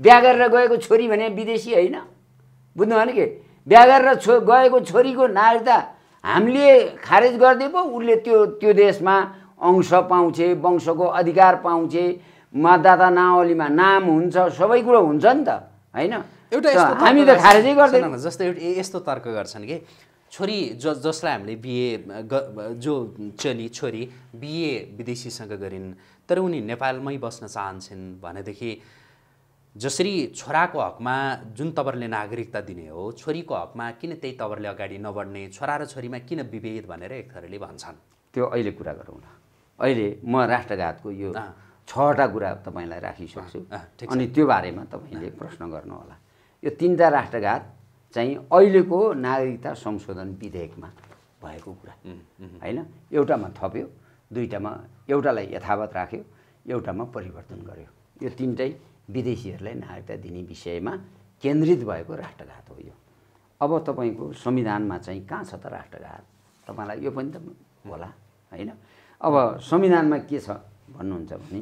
बिहा गरेर गएको छोरी भने विदेशी होइन बुझ्नु भने कि बिहा गरेर छो गएको छोरीको नागरिकता हामीले खारेज गरिदिए पो उसले त्यो त्यो देशमा अंश पाउँछे वंशको अधिकार पाउँछे मतदाता नावलीमा नाम हुन्छ सबै कुरो हुन्छ नि त होइन एउटा हामी त खारेजै गर्दैन जस्तो एउटा यस्तो तर्क गर्छन् कि छोरी ज जसलाई हामीले बिए जो चेली छोरी बिए विदेशीसँग गरिन् तर उनी नेपालमै बस्न चाहन्छन् भनेदेखि जसरी छोराको हकमा जुन तपाईँहरूले नागरिकता दिने हो छोरीको हकमा किन त्यही तपाईँहरूले अगाडि नबढ्ने छोरा र छोरीमा किन विभेद भनेर एक थरीले भन्छन् त्यो अहिले कुरा गरौँ न अहिले म राष्ट्रघातको यो छवटा कुरा तपाईँलाई राखिसक्छु अनि त्यो बारेमा तपाईँले प्रश्न गर्नुहोला यो तिनवटा राष्ट्रघात चाहिँ अहिलेको नागरिकता संशोधन विधेयकमा भएको कुरा होइन एउटामा थप्यो दुईवटामा एउटालाई यथावत राख्यो एउटामा परिवर्तन गर्यो यो तिनटै विदेशीहरूलाई नागरिकता दिने विषयमा केन्द्रित भएको राष्ट्रघात हो यो अब तपाईँको संविधानमा चाहिँ कहाँ छ त राष्ट्रघात तपाईँलाई यो पनि त होला होइन अब संविधानमा के छ भन्नुहुन्छ भने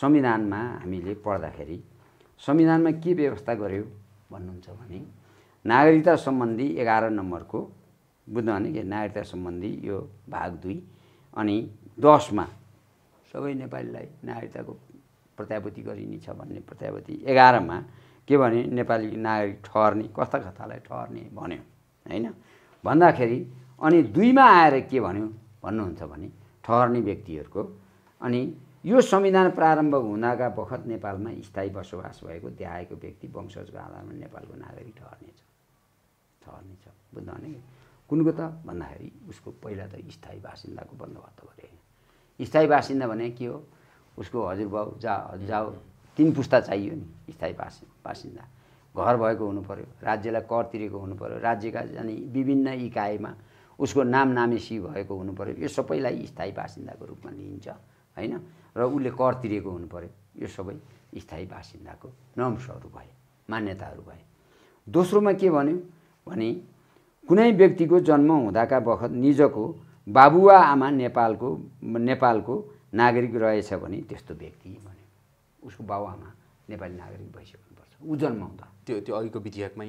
संविधानमा हामीले पढ्दाखेरि संविधानमा के व्यवस्था गर्यो भन्नुहुन्छ भने नागरिकता सम्बन्धी एघार नम्बरको बुझ्नु भने के नागरिकता सम्बन्धी यो भाग दुई अनि दसमा सबै नेपालीलाई नागरिकताको प्रत्याभूति गरिनेछ भन्ने प्रत्याभूति एघारमा के भने नेपाली नागरिक ठहर्ने कस्ता कस्तालाई ठहर्ने भन्यो होइन भन्दाखेरि अनि दुईमा आएर के भन्यो भन्नुहुन्छ भने ठहर्ने व्यक्तिहरूको अनि यो संविधान प्रारम्भ हुनाका बखत नेपालमा स्थायी बसोबास भएको देहाएको व्यक्ति वंशजको आधारमा नेपालको नागरिक ठहर्नेछ ठहर्नेछ बुझ्नु कुनको त भन्दाखेरि उसको पहिला त स्थायी बासिन्दाको बन्दोबस्त गरे स्थायी बासिन्दा भने के हो उसको हजुरबाउ जा हजुरजाउ तिन पुस्ता चाहियो नि स्थायी बासि बासिन्दा घर भएको हुनु पऱ्यो राज्यलाई कर तिरेको हुनु पऱ्यो राज्यका अनि विभिन्न इकाइमा उसको नाम नामेसी भएको हुनु पऱ्यो यो सबैलाई स्थायी बासिन्दाको रूपमा लिइन्छ होइन र उसले कर तिरेको हुनु पऱ्यो यो सबै स्थायी बासिन्दाको नम्सहरू भए मान्यताहरू भए दोस्रोमा के भन्यो भने कुनै व्यक्तिको जन्म हुँदाका बखत निजको बाबुवा आमा नेपालको नेपालको नागरिक रहेछ भने त्यस्तो व्यक्ति भन्यो उसको बाबुआमा नेपाली नागरिक भइसक्नुपर्छ ऊ जन्म हुँदा त्यो त्यो अघिको विधेयकमै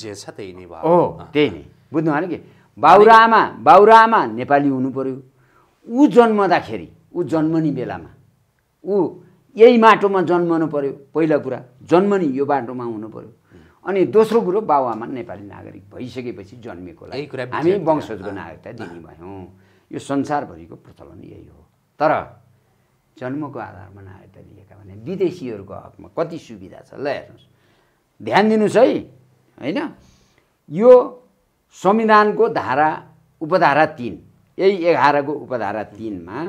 जे छ त्यही नै भयो हो त्यही नै बुझ्नु भने कि आमा र आमा नेपाली हुनु पऱ्यो ऊ जन्मदाखेरि ऊ जन्मने बेलामा ऊ यही माटोमा जन्मनु पऱ्यो पहिला कुरा जन्मनी यो बाटोमा हुनु पऱ्यो अनि दोस्रो कुरो बाबुआमा नेपाली नागरिक भइसकेपछि जन्मेकोलाई हामी वंशजको नागरिकता दिने भयौँ यो संसारभरिको प्रचलन यही हो तर जन्मको आधारमा नागरिकता दिएका भने विदेशीहरूको हकमा कति सुविधा छ ल हेर्नुहोस् ध्यान दिनुहोस् है होइन यो संविधानको धारा उपधारा तिन यही एघारको उपधारा तिनमा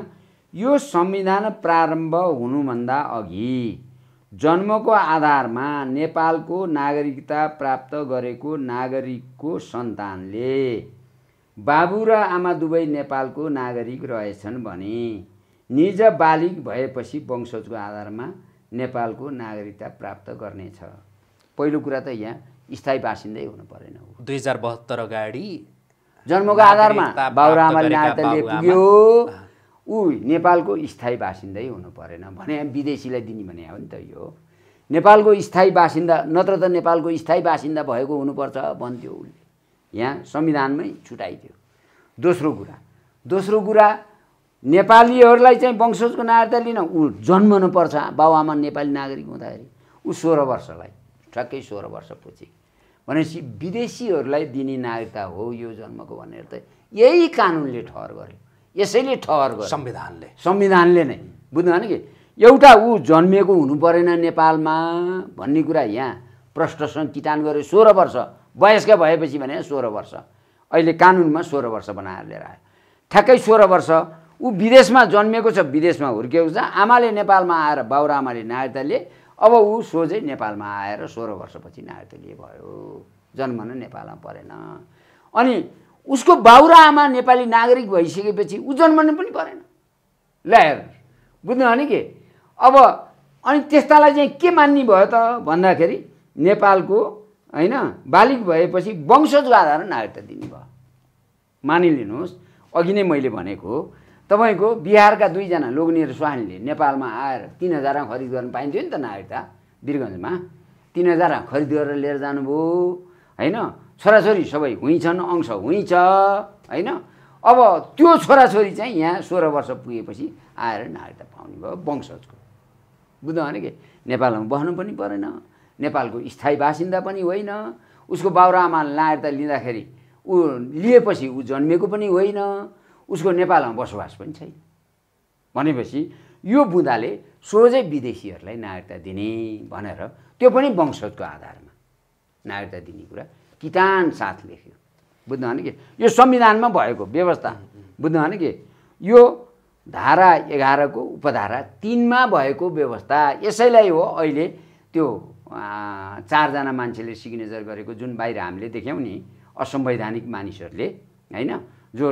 यो संविधान प्रारम्भ हुनुभन्दा अघि जन्मको आधारमा नेपालको नागरिकता प्राप्त गरेको नागरिकको सन्तानले बाबु र आमा दुवै नेपालको नागरिक रहेछन् भने निज बालिक भएपछि वंशजको आधारमा नेपालको नागरिकता प्राप्त गर्नेछ पहिलो कुरा त यहाँ स्थायी बासिन्दै हुनु परेन दुई हजार बहत्तर अगाडि जन्मको आधारमा बाबुरामाले नागरिकता पुग्यो ऊ नेपालको स्थायी बासिन्दै हुनु परेन भने विदेशीलाई दिने भने हो नि त यो नेपालको स्थायी बासिन्दा नत्र त नेपालको स्थायी बासिन्दा भएको हुनुपर्छ भन्थ्यो उसले यहाँ संविधानमै छुट्याइदियो दोस्रो कुरा दोस्रो कुरा नेपालीहरूलाई चाहिँ वंशजको नागरिकता लिन ऊ जन्मनुपर्छ बाबुआमा नेपाली नागरिक हुँदाखेरि ऊ सोह्र वर्षलाई ठ्याक्कै सोह्र वर्षपछि भनेपछि विदेशीहरूलाई दिने नागरिकता हो यो जन्मको भनेर त यही कानुनले ठहर गर्यो यसैले ठहर गर्यो संविधानले संविधानले नै बुझ्नु भएन कि एउटा ऊ जन्मिएको हुनु परेन नेपालमा भन्ने कुरा यहाँ प्रश्नसँग किटान गऱ्यो सोह्र वर्ष वयस्क भएपछि भने सोह्र वर्ष अहिले कानुनमा सोह्र वर्ष बनाएर लिएर आयो ठ्याक्कै सोह्र वर्ष ऊ विदेशमा जन्मिएको छ विदेशमा हुर्किएको छ आमाले नेपालमा आएर आमाले नागरिकता लिए अब ऊ सोझै नेपालमा आएर सोह्र वर्षपछि नागरिकता लिए भयो जन्म नेपालमा परेन अनि उसको बाउरा आमा नेपाली नागरिक भइसकेपछि ऊ जन्मनु पनि परेन ल हेर्नु बुझ्नु नि के अब अनि त्यस्तालाई चाहिँ के मान्ने भयो त भन्दाखेरि नेपालको होइन बालिक भएपछि वंशजको आधारमा नागरिकता दिने भयो मानिलिनुहोस् अघि नै मैले भनेको तपाईँको बिहारका दुईजना लोग्नेर स्वाहानीले नेपालमा आएर तिन हजारमा खरिद गर्न पाइन्थ्यो नि त नागरिकता बिरगन्जमा तिन हजार खरिद गरेर लिएर जानुभयो होइन छोराछोरी सबै हुन्छन् अंश हुन्छ होइन अब त्यो छोराछोरी चाहिँ यहाँ सोह्र वर्ष पुगेपछि आएर नागरिकता पाउने भयो वंशजको बुझ्नु भने के नेपालमा बस्नु पनि परेन नेपालको स्थायी बासिन्दा पनि होइन उसको आमा नागरिकता लिँदाखेरि ऊ लिएपछि ऊ जन्मेको पनि होइन उसको नेपालमा बसोबास पनि छैन भनेपछि यो बुँदाले सोझै विदेशीहरूलाई नागरिकता दिने भनेर त्यो पनि वंशजको आधारमा नागरिकता दिने कुरा किटान साथ लेख्यो बुझ्नु भने कि यो संविधानमा भएको व्यवस्था बुझ्नु भने कि यो धारा एघारको उपधारा तिनमा भएको व्यवस्था यसैलाई हो अहिले त्यो चारजना मान्छेले सिग्नेचर गरेको जुन बाहिर हामीले देख्यौँ नि असंवैधानिक मानिसहरूले होइन जो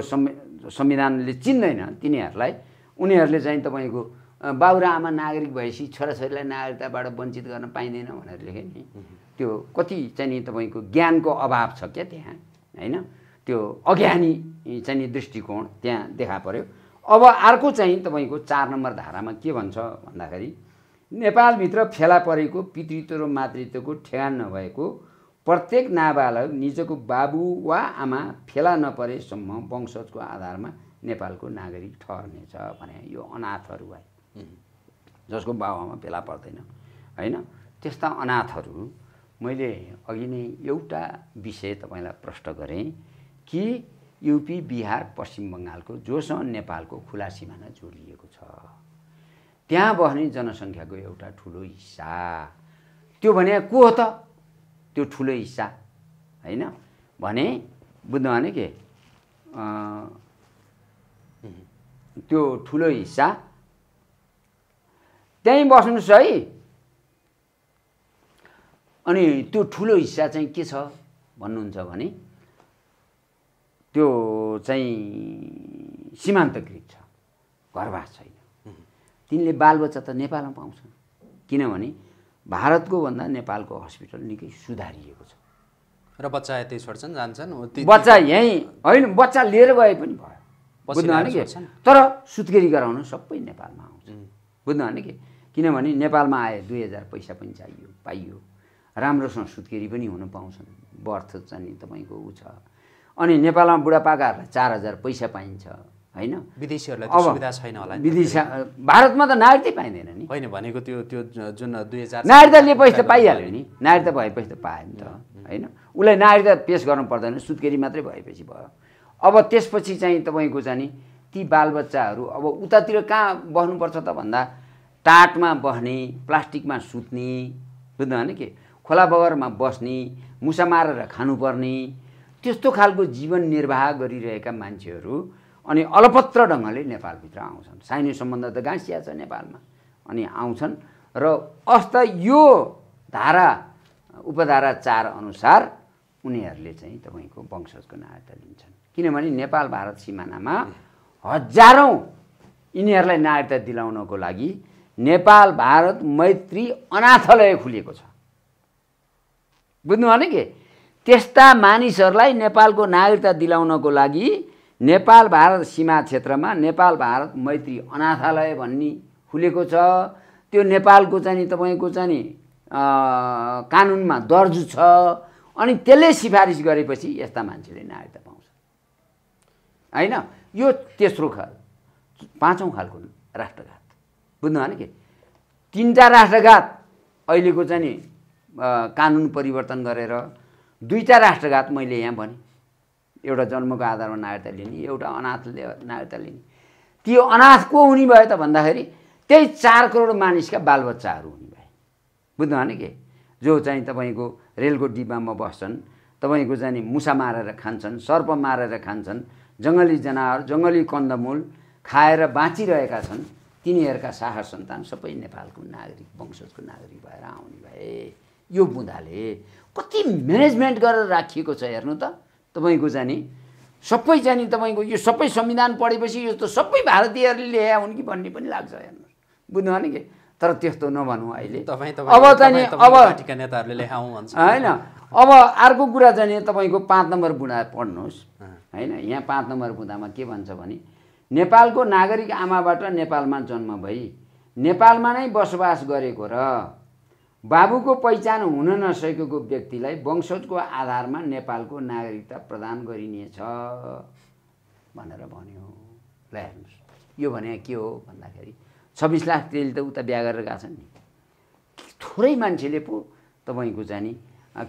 संविधानले चिन्दैन तिनीहरूलाई उनीहरूले चाहिँ तपाईँको बाबुरा आमा नागरिक भएपछि छोराछोरीलाई नागरिकताबाट वञ्चित गर्न पाइँदैन भनेर लेखेँ नि त्यो कति चाहिँ नि तपाईँको ज्ञानको अभाव छ क्या त्यहाँ होइन त्यो अज्ञानी चाहिँ नि दृष्टिकोण त्यहाँ देखा पऱ्यो अब अर्को चाहिँ तपाईँको चार नम्बर धारामा के भन्छ भन्दाखेरि नेपालभित्र फेला परेको पितृत्व र मातृत्वको ठेगान नभएको प्रत्येक नाबालक निजको बाबु वा आमा फेला नपरेसम्म वंशजको आधारमा नेपालको नागरिक ठहरनेछ भने यो अनाथहरू भए जसको बाबुआमा फेला पर्दैन होइन त्यस्ता अनाथहरू मैले अघि नै एउटा विषय तपाईँलाई प्रश्न गरेँ कि युपी बिहार पश्चिम बङ्गालको जोसँग नेपालको खुला सिमाना जोडिएको छ त्यहाँ बस्ने जनसङ्ख्याको एउटा ठुलो हिस्सा त्यो भने को हो त त्यो ठुलो हिस्सा होइन भने बुझ्नु भने के त्यो ठुलो हिस्सा त्यहीँ बस्नुहोस् है अनि त्यो ठुलो हिस्सा चाहिँ के छ भन्नुहुन्छ भने त्यो चाहिँ सीमान्तकृत छ घरवास छैन तिनले बालबच्चा त नेपालमा पाउँछन् किनभने भारतको भन्दा नेपालको हस्पिटल निकै सुधारिएको छ र बच्चा यतै छोड्छन् जान्छन् बच्चा यहीँ होइन बच्चा लिएर गए पनि भयो बुझ्नु भने के तर सुत्केरी गराउनु सबै नेपालमा आउँछ बुझ्नु भने के किनभने नेपालमा आए दुई हजार पैसा पनि चाहियो पाइयो राम्रोसँग सुत्केरी पनि हुन पाउँछन् बर्थ चाहिँ तपाईँको ऊ छ अनि नेपालमा बुढापाकाहरूलाई चार हजार पैसा पाइन्छ होइन विदेशीहरूलाई सुविधा छैन होला विदेश भारतमा त नागरिकै पाइँदैन नि होइन भनेको त्यो त्यो जुन दुई हजार नागरिकता लिएपछि त पाइहाल्यो नि नागरिकता भएपछि त पायो नि त होइन उसलाई नागरिकता पेस गर्नु पर्दैन सुत्केरी मात्रै भएपछि भयो अब त्यसपछि चाहिँ तपाईँको चाहिँ ती बालबच्चाहरू अब उतातिर कहाँ बस्नुपर्छ त भन्दा टाटमा बस्ने प्लास्टिकमा सुत्ने बुझ्नु भने के खोला बगरमा बस्ने मुसा मारेर खानुपर्ने त्यस्तो खालको जीवन निर्वाह गरिरहेका मान्छेहरू अनि अलपत्र ढङ्गले नेपालभित्र आउँछन् साइनो सम्बन्ध त गाँसिया छ नेपालमा अनि आउँछन् र अस्त यो धारा उपधारा चार अनुसार उनीहरूले चाहिँ तपाईँको वंशजको नागरिकता लिन्छन् किनभने नेपाल भारत सिमानामा हजारौँ यिनीहरूलाई नागरिकता दिलाउनको लागि नेपाल भारत मैत्री अनाथालय खुलिएको छ भने के त्यस्ता मानिसहरूलाई नेपालको नागरिकता दिलाउनको लागि नेपाल भारत सीमा क्षेत्रमा नेपाल भारत मैत्री अनाथालय भन्ने खुलेको छ त्यो नेपालको चाहिँ नि तपाईँको चाहिँ नि कानुनमा दर्ज छ अनि त्यसले सिफारिस गरेपछि यस्ता मान्छेले नागरिकता पाउँछ होइन यो तेस्रो खाल पाँचौँ खालको राष्ट्रघात बुझ्नु भएन कि तिनवटा राष्ट्रघात अहिलेको चाहिँ नि कानुन परिवर्तन गरेर दुईवटा राष्ट्रघात मैले यहाँ भने एउटा जन्मको आधारमा नागरिकता लिने एउटा अनाथले नागरिकता लिने त्यो अनाथ को हुने भयो त भन्दाखेरि त्यही चार करोड मानिसका बालबच्चाहरू हुने भए बुझ्नु भने के जो चाहिँ तपाईँको रेलको डिब्बामा बस्छन् तपाईँको जाने मुसा मारेर खान्छन् सर्प मारेर खान्छन् जङ्गली जनावर जङ्गली कन्दमूल खाएर बाँचिरहेका छन् तिनीहरूका साहस सन्तान सबै नेपालको नागरिक वंशजको नागरिक भएर आउने भए यो बुँदाले कति म्यानेजमेन्ट गरेर राखिएको छ हेर्नु त तपाईँको जाने सबै जाने तपाईँको यो सबै संविधान पढेपछि यो त सबै भारतीयहरूले ल्याए हुन् कि भन्ने पनि लाग्छ हेर्नु बुझ्नु भने कि तर त्यस्तो नभनौँ अहिले अब जाने अब नेताहरूले होइन अब अर्को कुरा जाने तपाईँको पाँच नम्बर बुँदा पढ्नुहोस् होइन यहाँ पाँच नम्बर बुँदामा के भन्छ भने नेपालको नागरिक आमाबाट नेपालमा जन्म भई नेपालमा नै बसोबास गरेको र बाबुको पहिचान हुन नसकेको व्यक्तिलाई वंशजको आधारमा नेपालको नागरिकता प्रदान गरिनेछ भनेर भन्यो ल हेर्नुहोस् यो भने के हो भन्दाखेरि छब्बिस लाख त्यसले त उता बिहा गरेर गएको छन् नि थोरै मान्छेले पो तपाईँको जाने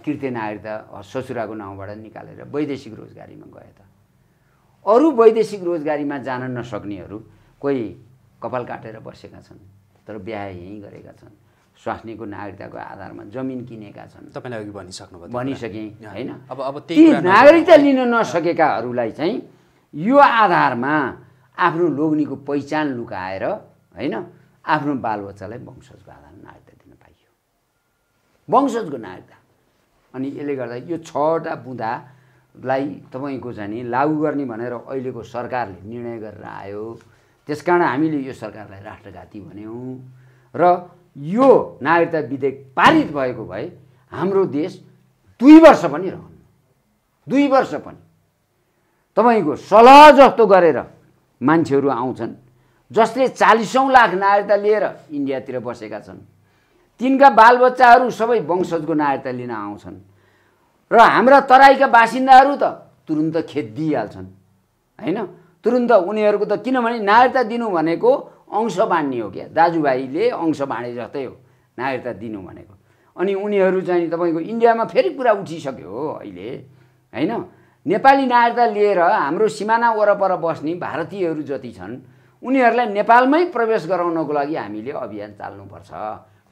कृत्य नागरिकता ससुराको नाउँबाट निकालेर वैदेशिक रोजगारीमा गए त अरू वैदेशिक रोजगारीमा जान नसक्नेहरू कोही कपाल काटेर बसेका छन् तर बिहा यहीँ गरेका छन् स्वास्नीको नागरिकताको आधारमा जमिन किनेका छन् तपाईँलाई अघि भनिसक्नुभयो भनिसकेँ होइन अब अब ती नागरिकता लिन नसकेकाहरूलाई चाहिँ यो आधारमा आफ्नो लोग्नीको पहिचान लुकाएर होइन आफ्नो बालबच्चालाई वंशजको आधारमा नागरिकता दिन पाइयो वंशजको नागरिकता अनि यसले गर्दा यो छवटा बुँदालाई तपाईँको जाने लागू गर्ने भनेर अहिलेको सरकारले निर्णय गरेर आयो त्यस कारण हामीले यो सरकारलाई राष्ट्रघाती भन्यौँ र यो नागरिकता विधेयक पारित भएको भए हाम्रो देश दुई वर्ष पनि रहन् दुई वर्ष पनि तपाईँको सलह जस्तो गरेर मान्छेहरू आउँछन् जसले चालिसौँ लाख नागरिकता लिएर इन्डियातिर बसेका छन् तिनका बालबच्चाहरू सबै वंशजको नागरिकता लिन आउँछन् र हाम्रा तराईका बासिन्दाहरू त तुरुन्त खेत दिइहाल्छन् होइन तुरुन्त उनीहरूको त किनभने नागरिकता दिनु भनेको अंश बाँड्ने हो क्या दाजुभाइले अंश बाँडे जस्तै हो नागरिकता दिनु भनेको अनि उनीहरू चाहिँ तपाईँको इन्डियामा फेरि कुरा उठिसक्यो हो अहिले होइन नेपाली नागरिकता लिएर हाम्रो सिमाना वरपर बस्ने भारतीयहरू जति छन् उनीहरूलाई नेपालमै प्रवेश गराउनको लागि हामीले अभियान चाल्नुपर्छ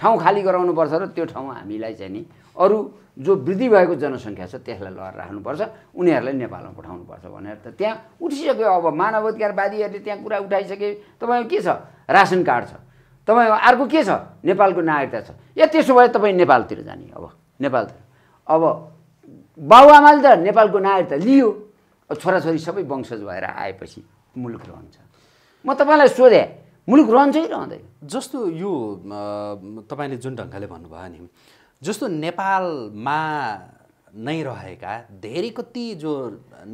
ठाउँ खाली गराउनुपर्छ र त्यो ठाउँ हामीलाई चाहिँ नि अरू जो वृद्धि भएको जनसङ्ख्या छ त्यसलाई लगाएर राख्नुपर्छ उनीहरूलाई नेपालमा पठाउनुपर्छ भनेर त त्यहाँ उठिसक्यो अब मानवाधिकारवादीहरूले त्यहाँ कुरा उठाइसके तपाईँको के छ रासन कार्ड छ तपाईँको अर्को के छ नेपालको नागरिकता छ या त्यसो भए तपाईँ नेपालतिर जाने अब नेपालतिर अब बाबुआमाले त नेपालको नागरिकता लियो छोराछोरी सबै वंशज भएर आएपछि मुलुक रहन्छ म तपाईँलाई सोधेँ मुलुक रहन्छ कि रहँदै जस्तो यो तपाईँले जुन ढङ्गले भन्नुभयो नि जस्तो नेपालमा नै रहेका धेरै कति जो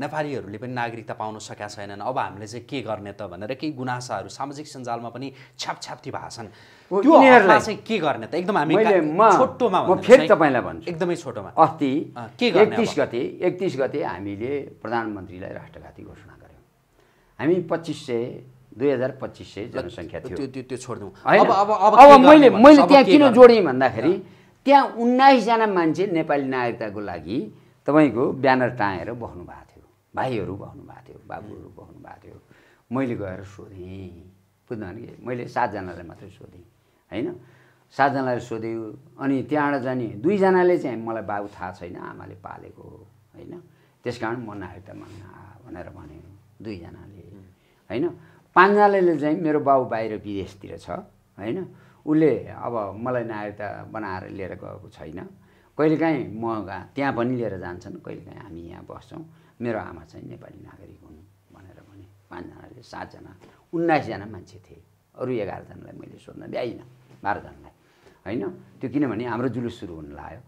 नेपालीहरूले पनि नागरिकता पाउन सकेका छैनन् अब हामीले चाहिँ के गर्ने त भनेर केही गुनासाहरू सामाजिक सञ्जालमा पनि छ्यापछ्याप्ती भएको त्यो चाहिँ के गर्ने त एकदम हामी छोटोमा म फेरि तपाईँलाई भन्छु एकदमै छोटोमा अस्ति के एकतिस गते एकतिस गते हामीले प्रधानमन्त्रीलाई राष्ट्रघाती घोषणा गऱ्यौँ हामी पच्चिस सय दुई हजार पच्चिस सय जनसङ्ख्या थियो त्यो छोडिदिउँ अब अब मैले मैले त्यहाँ किन जोडेँ भन्दाखेरि त्यहाँ उन्नाइसजना मान्छे नेपाली नागरिकताको लागि तपाईँको ब्यानर टाँगेर बस्नु भएको थियो भाइहरू बस्नु भएको थियो बाबुहरू बस्नु भएको थियो मैले गएर सोधेँ बुझ्नु कि मैले सातजनालाई मात्रै सोधेँ होइन सातजनालाई सोध्यो अनि त्यहाँबाट जाने दुईजनाले चाहिँ मलाई बाबु थाहा छैन आमाले पालेको होइन त्यस कारण म नागरिकता माग्न भनेर भन्यो दुईजनाले होइन पाँचजनाले चाहिँ मेरो बाबु बाहिर विदेशतिर छ होइन उसले अब मलाई नागरिकता बनाएर लिएर गएको छैन कहिलेकाहीँ म त्यहाँ पनि लिएर जान्छन् कहिलेकाहीँ हामी यहाँ बस्छौँ मेरो आमा चाहिँ नेपाली नागरिक हुन् भनेर भने पाँचजनाले सातजना उन्नाइसजना मान्छे थिए अरू एघारजनालाई मैले सोध्न भ्याइनँ बाह्रजनालाई होइन त्यो किनभने हाम्रो जुलुस सुरु हुन लाग्यो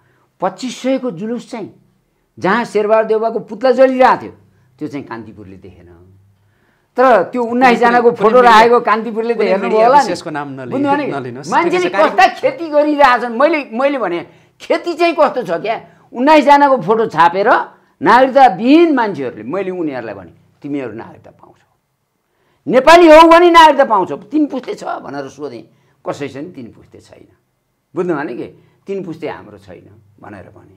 पच्चिस सयको जुलुस चाहिँ जहाँ शेरबहादुर देवबाको पुत्ला जलिरहेको थियो त्यो चाहिँ कान्तिपुरले देखेन तर त्यो उन्नाइसजनाको फोटो राखेको कान्तिपुरले त हेर्नु होला मान्छेले कस्ता खेती गरिरहेछन् मैले मैले भने खेती चाहिँ कस्तो छ क्या उन्नाइसजनाको फोटो छापेर नागरिकताविहीन मान्छेहरूले मैले उनीहरूलाई भने तिमीहरू नागरिकता पाउँछौ नेपाली हौ भने नागरिकता पाउँछौ तिन पुस्ते छ भनेर सोधेँ कसै नि तिन पुस्ते छैन बुझ्नु भने कि तिन पुस्ते हाम्रो छैन भनेर भने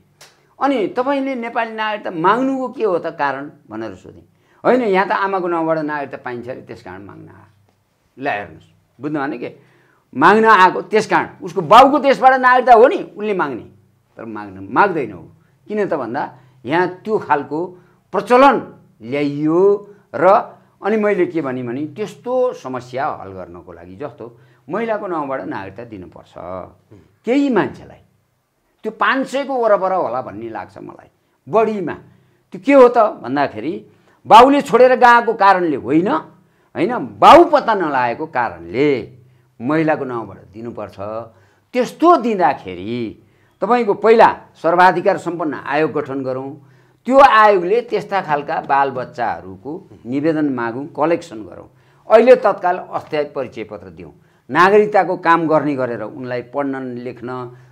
अनि तपाईँले नेपाली नागरिकता माग्नुको के हो त कारण भनेर सोधेँ होइन यहाँ त आमाको नाउँबाट नागरिकता पाइन्छ अरे त्यस कारण माग्न आ ल हेर्नुहोस् बुझ्नु भने के माग्न आएको त्यस कारण उसको बाउको देशबाट नागरिकता हो नि उसले माग्ने तर माग्न माग्दैन हो किन त भन्दा यहाँ त्यो खालको प्रचलन ल्याइयो र अनि मैले के भने भने त्यस्तो समस्या हल गर्नको लागि जस्तो महिलाको नाउँबाट नागरिकता दिनुपर्छ केही मान्छेलाई त्यो पाँच सयको वरपर होला भन्ने लाग्छ मलाई बढीमा त्यो के हो त भन्दाखेरि बाउले छोडेर गएको कारणले होइन होइन बाउ पत्ता नलागेको कारणले महिलाको नाउँबाट दिनुपर्छ त्यस्तो दिँदाखेरि तपाईँको पहिला सर्वाधिकार सम्पन्न आयोग गठन गरौँ त्यो आयोगले त्यस्ता खालका बालबच्चाहरूको निवेदन मागौँ कलेक्सन गरौँ अहिले तत्काल अस्थायी परिचय पत्र दिउँ नागरिकताको काम गर्ने गरेर उनलाई पढ्न लेख्न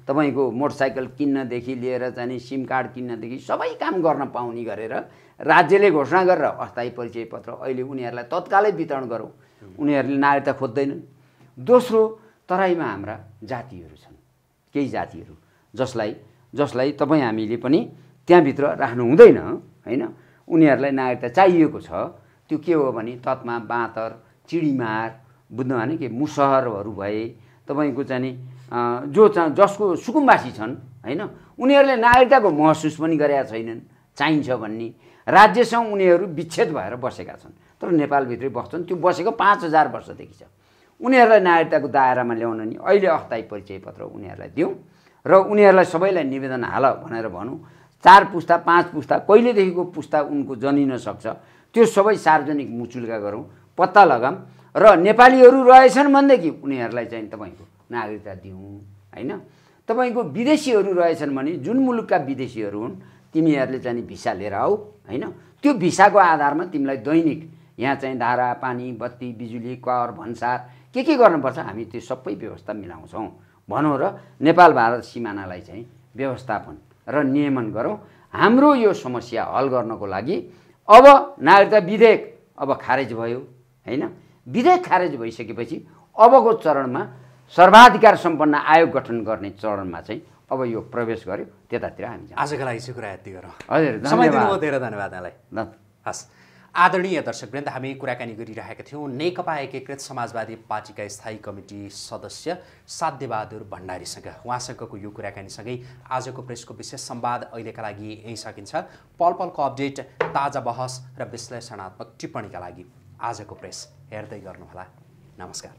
तपाईँको मोटरसाइकल किन्नदेखि लिएर जाने सिम कार्ड किन्नदेखि सबै काम गर्न पाउने गरेर राज्यले घोषणा गरेर अस्थायी परिचय पत्र अहिले उनीहरूलाई तत्कालै वितरण गरौँ उनीहरूले नागरिकता खोज्दैनन् दोस्रो तराईमा हाम्रा जातिहरू छन् केही जातिहरू जसलाई जसलाई तपाईँ हामीले पनि त्यहाँभित्र राख्नु हुँदैन होइन उनीहरूलाई नागरिकता चाहिएको छ त्यो के हो भने तत्मा बाँतर चिडीमार बुझ्नुभयो भने के मुसहरहरू भए तपाईँको चाहिँ जो चा जसको सुकुम्बासी छन् होइन उनीहरूले नागरिकताको महसुस पनि गरेका छैनन् चाहिन्छ भन्ने राज्यसँग उनीहरू विच्छेद भएर बसेका छन् तर नेपालभित्रै बस्छन् त्यो बसेको पाँच हजार वर्षदेखि छ उनीहरूलाई नागरिकताको दायरामा ल्याउन नि अहिले अस्थायी परिचय पत्र उनीहरूलाई दिउँ र उनीहरूलाई सबैलाई निवेदन हाल भनेर भनौँ चार पुस्ता पाँच पुस्ता कहिलेदेखिको पुस्ता उनको जनिन सक्छ त्यो सबै सार्वजनिक मुचुल्का गरौँ पत्ता लगाऊँ र नेपालीहरू रहेछन् भनेदेखि उनीहरूलाई चाहिँ तपाईँको नागरिकता दिउँ होइन तपाईँको विदेशीहरू रहेछन् भने जुन मुलुकका विदेशीहरू हुन् तिमीहरूले चाहिँ भिसा लिएर आऊ होइन त्यो भिसाको आधारमा तिमीलाई दैनिक यहाँ चाहिँ धारा पानी बत्ती बिजुली कर भन्सार के के गर्नुपर्छ हामी त्यो सबै व्यवस्था मिलाउँछौँ भनौँ र नेपाल भारत सिमानालाई चाहिँ व्यवस्थापन र नियमन गरौँ हाम्रो यो समस्या हल गर्नको लागि अब नागरिकता विधेयक अब खारेज भयो होइन विधेयक खारेज भइसकेपछि अबको चरणमा सर्वाधिकार सम्पन्न आयोग गठन गर्ने चरणमा चाहिँ अब यो प्रवेश गर्यो त्यतातिर हामी आजको लागि चाहिँ कुरा यति गरौँ हजुर समय दिनुभयो धेरै धन्यवाद यहाँलाई हस् आदरणीय दर्शक दर्शकवृन्द हामी कुराकानी गरिरहेका थियौँ नेकपा एकीकृत समाजवादी पार्टीका स्थायी कमिटी सदस्य साध्यबहादुर भण्डारीसँग उहाँसँगको यो कुराकानीसँगै आजको प्रेसको विशेष संवाद अहिलेका लागि यहीँ सकिन्छ पल पलको अपडेट ताजा बहस र विश्लेषणात्मक टिप्पणीका लागि आजको प्रेस हेर्दै गर्नुहोला नमस्कार